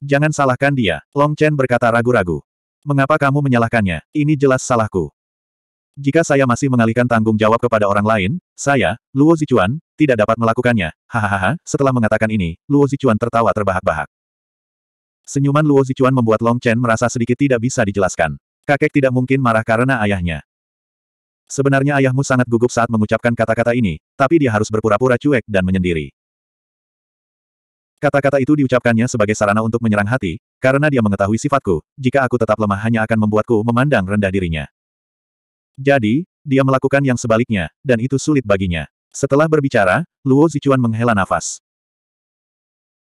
Jangan salahkan dia, Long Chen berkata ragu-ragu. Mengapa kamu menyalahkannya? Ini jelas salahku. Jika saya masih mengalihkan tanggung jawab kepada orang lain, saya, Luo Zichuan, tidak dapat melakukannya. Hahaha, setelah mengatakan ini, Luo Zichuan tertawa terbahak-bahak. Senyuman Luo Zichuan membuat Long Chen merasa sedikit tidak bisa dijelaskan. Kakek tidak mungkin marah karena ayahnya. Sebenarnya ayahmu sangat gugup saat mengucapkan kata-kata ini, tapi dia harus berpura-pura cuek dan menyendiri. Kata-kata itu diucapkannya sebagai sarana untuk menyerang hati, karena dia mengetahui sifatku, jika aku tetap lemah hanya akan membuatku memandang rendah dirinya. Jadi, dia melakukan yang sebaliknya, dan itu sulit baginya. Setelah berbicara, Luo Zichuan menghela nafas.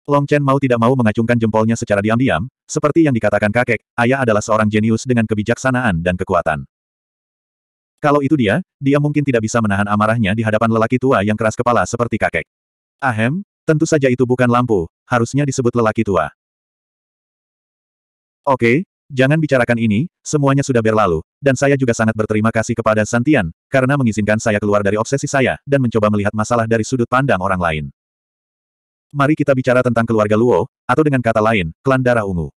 Long Chen mau tidak mau mengacungkan jempolnya secara diam-diam, seperti yang dikatakan kakek, ayah adalah seorang jenius dengan kebijaksanaan dan kekuatan. Kalau itu dia, dia mungkin tidak bisa menahan amarahnya di hadapan lelaki tua yang keras kepala seperti kakek. Ahem, tentu saja itu bukan lampu, harusnya disebut lelaki tua. Oke, Jangan bicarakan ini, semuanya sudah berlalu, dan saya juga sangat berterima kasih kepada Santian, karena mengizinkan saya keluar dari obsesi saya, dan mencoba melihat masalah dari sudut pandang orang lain. Mari kita bicara tentang keluarga Luo, atau dengan kata lain, klan darah ungu.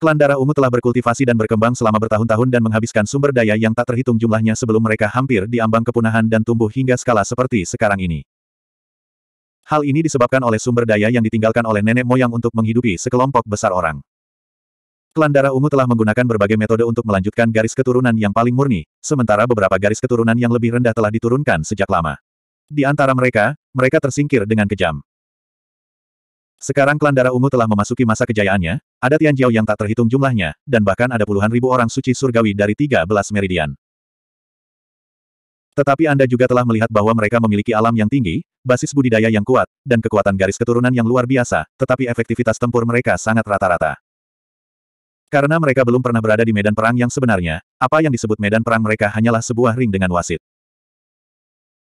Klan darah ungu telah berkultivasi dan berkembang selama bertahun-tahun dan menghabiskan sumber daya yang tak terhitung jumlahnya sebelum mereka hampir diambang kepunahan dan tumbuh hingga skala seperti sekarang ini. Hal ini disebabkan oleh sumber daya yang ditinggalkan oleh nenek moyang untuk menghidupi sekelompok besar orang. Klan Darah Ungu telah menggunakan berbagai metode untuk melanjutkan garis keturunan yang paling murni, sementara beberapa garis keturunan yang lebih rendah telah diturunkan sejak lama. Di antara mereka, mereka tersingkir dengan kejam. Sekarang klan Darah Ungu telah memasuki masa kejayaannya, ada Tianjiao yang tak terhitung jumlahnya, dan bahkan ada puluhan ribu orang suci surgawi dari 13 meridian. Tetapi Anda juga telah melihat bahwa mereka memiliki alam yang tinggi, basis budidaya yang kuat, dan kekuatan garis keturunan yang luar biasa, tetapi efektivitas tempur mereka sangat rata-rata. Karena mereka belum pernah berada di medan perang yang sebenarnya, apa yang disebut medan perang mereka hanyalah sebuah ring dengan wasit.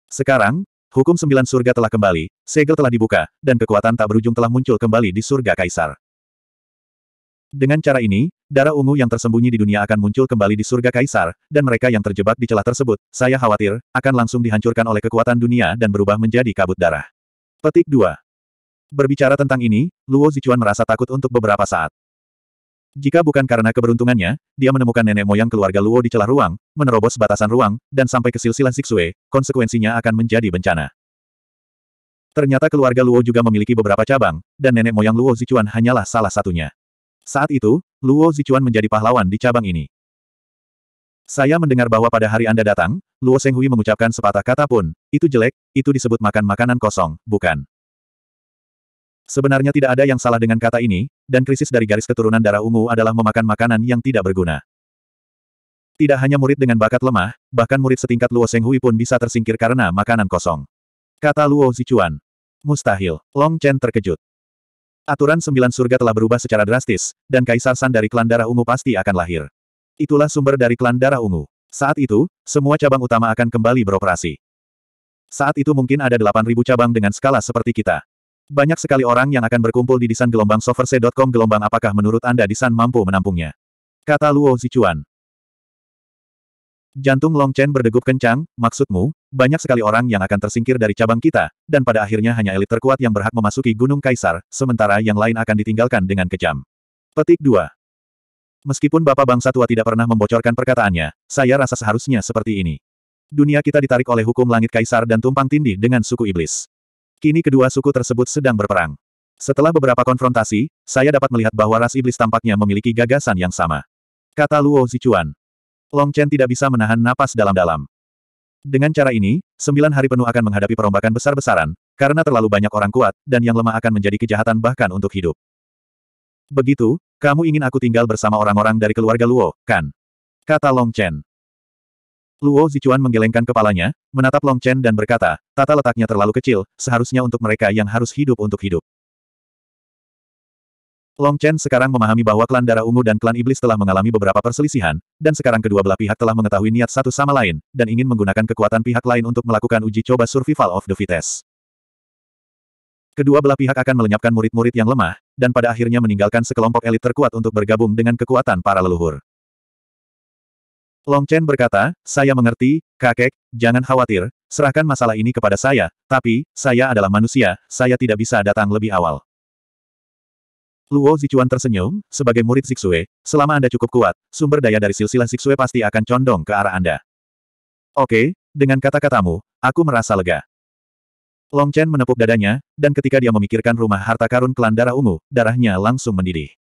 Sekarang, hukum sembilan surga telah kembali, segel telah dibuka, dan kekuatan tak berujung telah muncul kembali di surga kaisar. Dengan cara ini, darah ungu yang tersembunyi di dunia akan muncul kembali di surga kaisar, dan mereka yang terjebak di celah tersebut, saya khawatir, akan langsung dihancurkan oleh kekuatan dunia dan berubah menjadi kabut darah. Petik 2. Berbicara tentang ini, Luo Zichuan merasa takut untuk beberapa saat. Jika bukan karena keberuntungannya, dia menemukan nenek moyang keluarga Luo di celah ruang, menerobos batasan ruang, dan sampai ke silsilan Sixue, konsekuensinya akan menjadi bencana. Ternyata keluarga Luo juga memiliki beberapa cabang, dan nenek moyang Luo Zichuan hanyalah salah satunya. Saat itu, Luo Zichuan menjadi pahlawan di cabang ini. Saya mendengar bahwa pada hari Anda datang, Luo Senghui mengucapkan sepatah kata pun, itu jelek, itu disebut makan makanan kosong, bukan? Sebenarnya tidak ada yang salah dengan kata ini, dan krisis dari garis keturunan darah ungu adalah memakan makanan yang tidak berguna. Tidak hanya murid dengan bakat lemah, bahkan murid setingkat Luo Hui pun bisa tersingkir karena makanan kosong. Kata Luo Zichuan. Mustahil. Long Chen terkejut. Aturan sembilan surga telah berubah secara drastis, dan Kaisar San dari klan darah ungu pasti akan lahir. Itulah sumber dari klan darah ungu. Saat itu, semua cabang utama akan kembali beroperasi. Saat itu mungkin ada 8.000 cabang dengan skala seperti kita. Banyak sekali orang yang akan berkumpul di desain gelombang soverse.com gelombang apakah menurut Anda desain mampu menampungnya? Kata Luo Zichuan. Jantung Long Chen berdegup kencang, maksudmu, banyak sekali orang yang akan tersingkir dari cabang kita, dan pada akhirnya hanya elit terkuat yang berhak memasuki Gunung Kaisar, sementara yang lain akan ditinggalkan dengan kejam. Petik 2. Meskipun Bapak Bangsa Tua tidak pernah membocorkan perkataannya, saya rasa seharusnya seperti ini. Dunia kita ditarik oleh hukum langit Kaisar dan tumpang tindih dengan suku iblis. Kini kedua suku tersebut sedang berperang. Setelah beberapa konfrontasi, saya dapat melihat bahwa ras iblis tampaknya memiliki gagasan yang sama. Kata Luo Zichuan. Long Chen tidak bisa menahan napas dalam-dalam. Dengan cara ini, sembilan hari penuh akan menghadapi perombakan besar-besaran, karena terlalu banyak orang kuat, dan yang lemah akan menjadi kejahatan bahkan untuk hidup. Begitu, kamu ingin aku tinggal bersama orang-orang dari keluarga Luo, kan? Kata Long Chen. Luo Zichuan menggelengkan kepalanya, menatap Long Chen dan berkata, tata letaknya terlalu kecil, seharusnya untuk mereka yang harus hidup untuk hidup. Long Chen sekarang memahami bahwa klan darah ungu dan klan iblis telah mengalami beberapa perselisihan, dan sekarang kedua belah pihak telah mengetahui niat satu sama lain, dan ingin menggunakan kekuatan pihak lain untuk melakukan uji coba survival of the fittest. Kedua belah pihak akan melenyapkan murid-murid yang lemah, dan pada akhirnya meninggalkan sekelompok elit terkuat untuk bergabung dengan kekuatan para leluhur. Long Chen berkata, saya mengerti, kakek, jangan khawatir, serahkan masalah ini kepada saya, tapi, saya adalah manusia, saya tidak bisa datang lebih awal. Luo Zichuan tersenyum, sebagai murid Zixue, selama Anda cukup kuat, sumber daya dari silsilah Zixue pasti akan condong ke arah Anda. Oke, dengan kata-katamu, aku merasa lega. Long Chen menepuk dadanya, dan ketika dia memikirkan rumah harta karun klan darah ungu, darahnya langsung mendidih.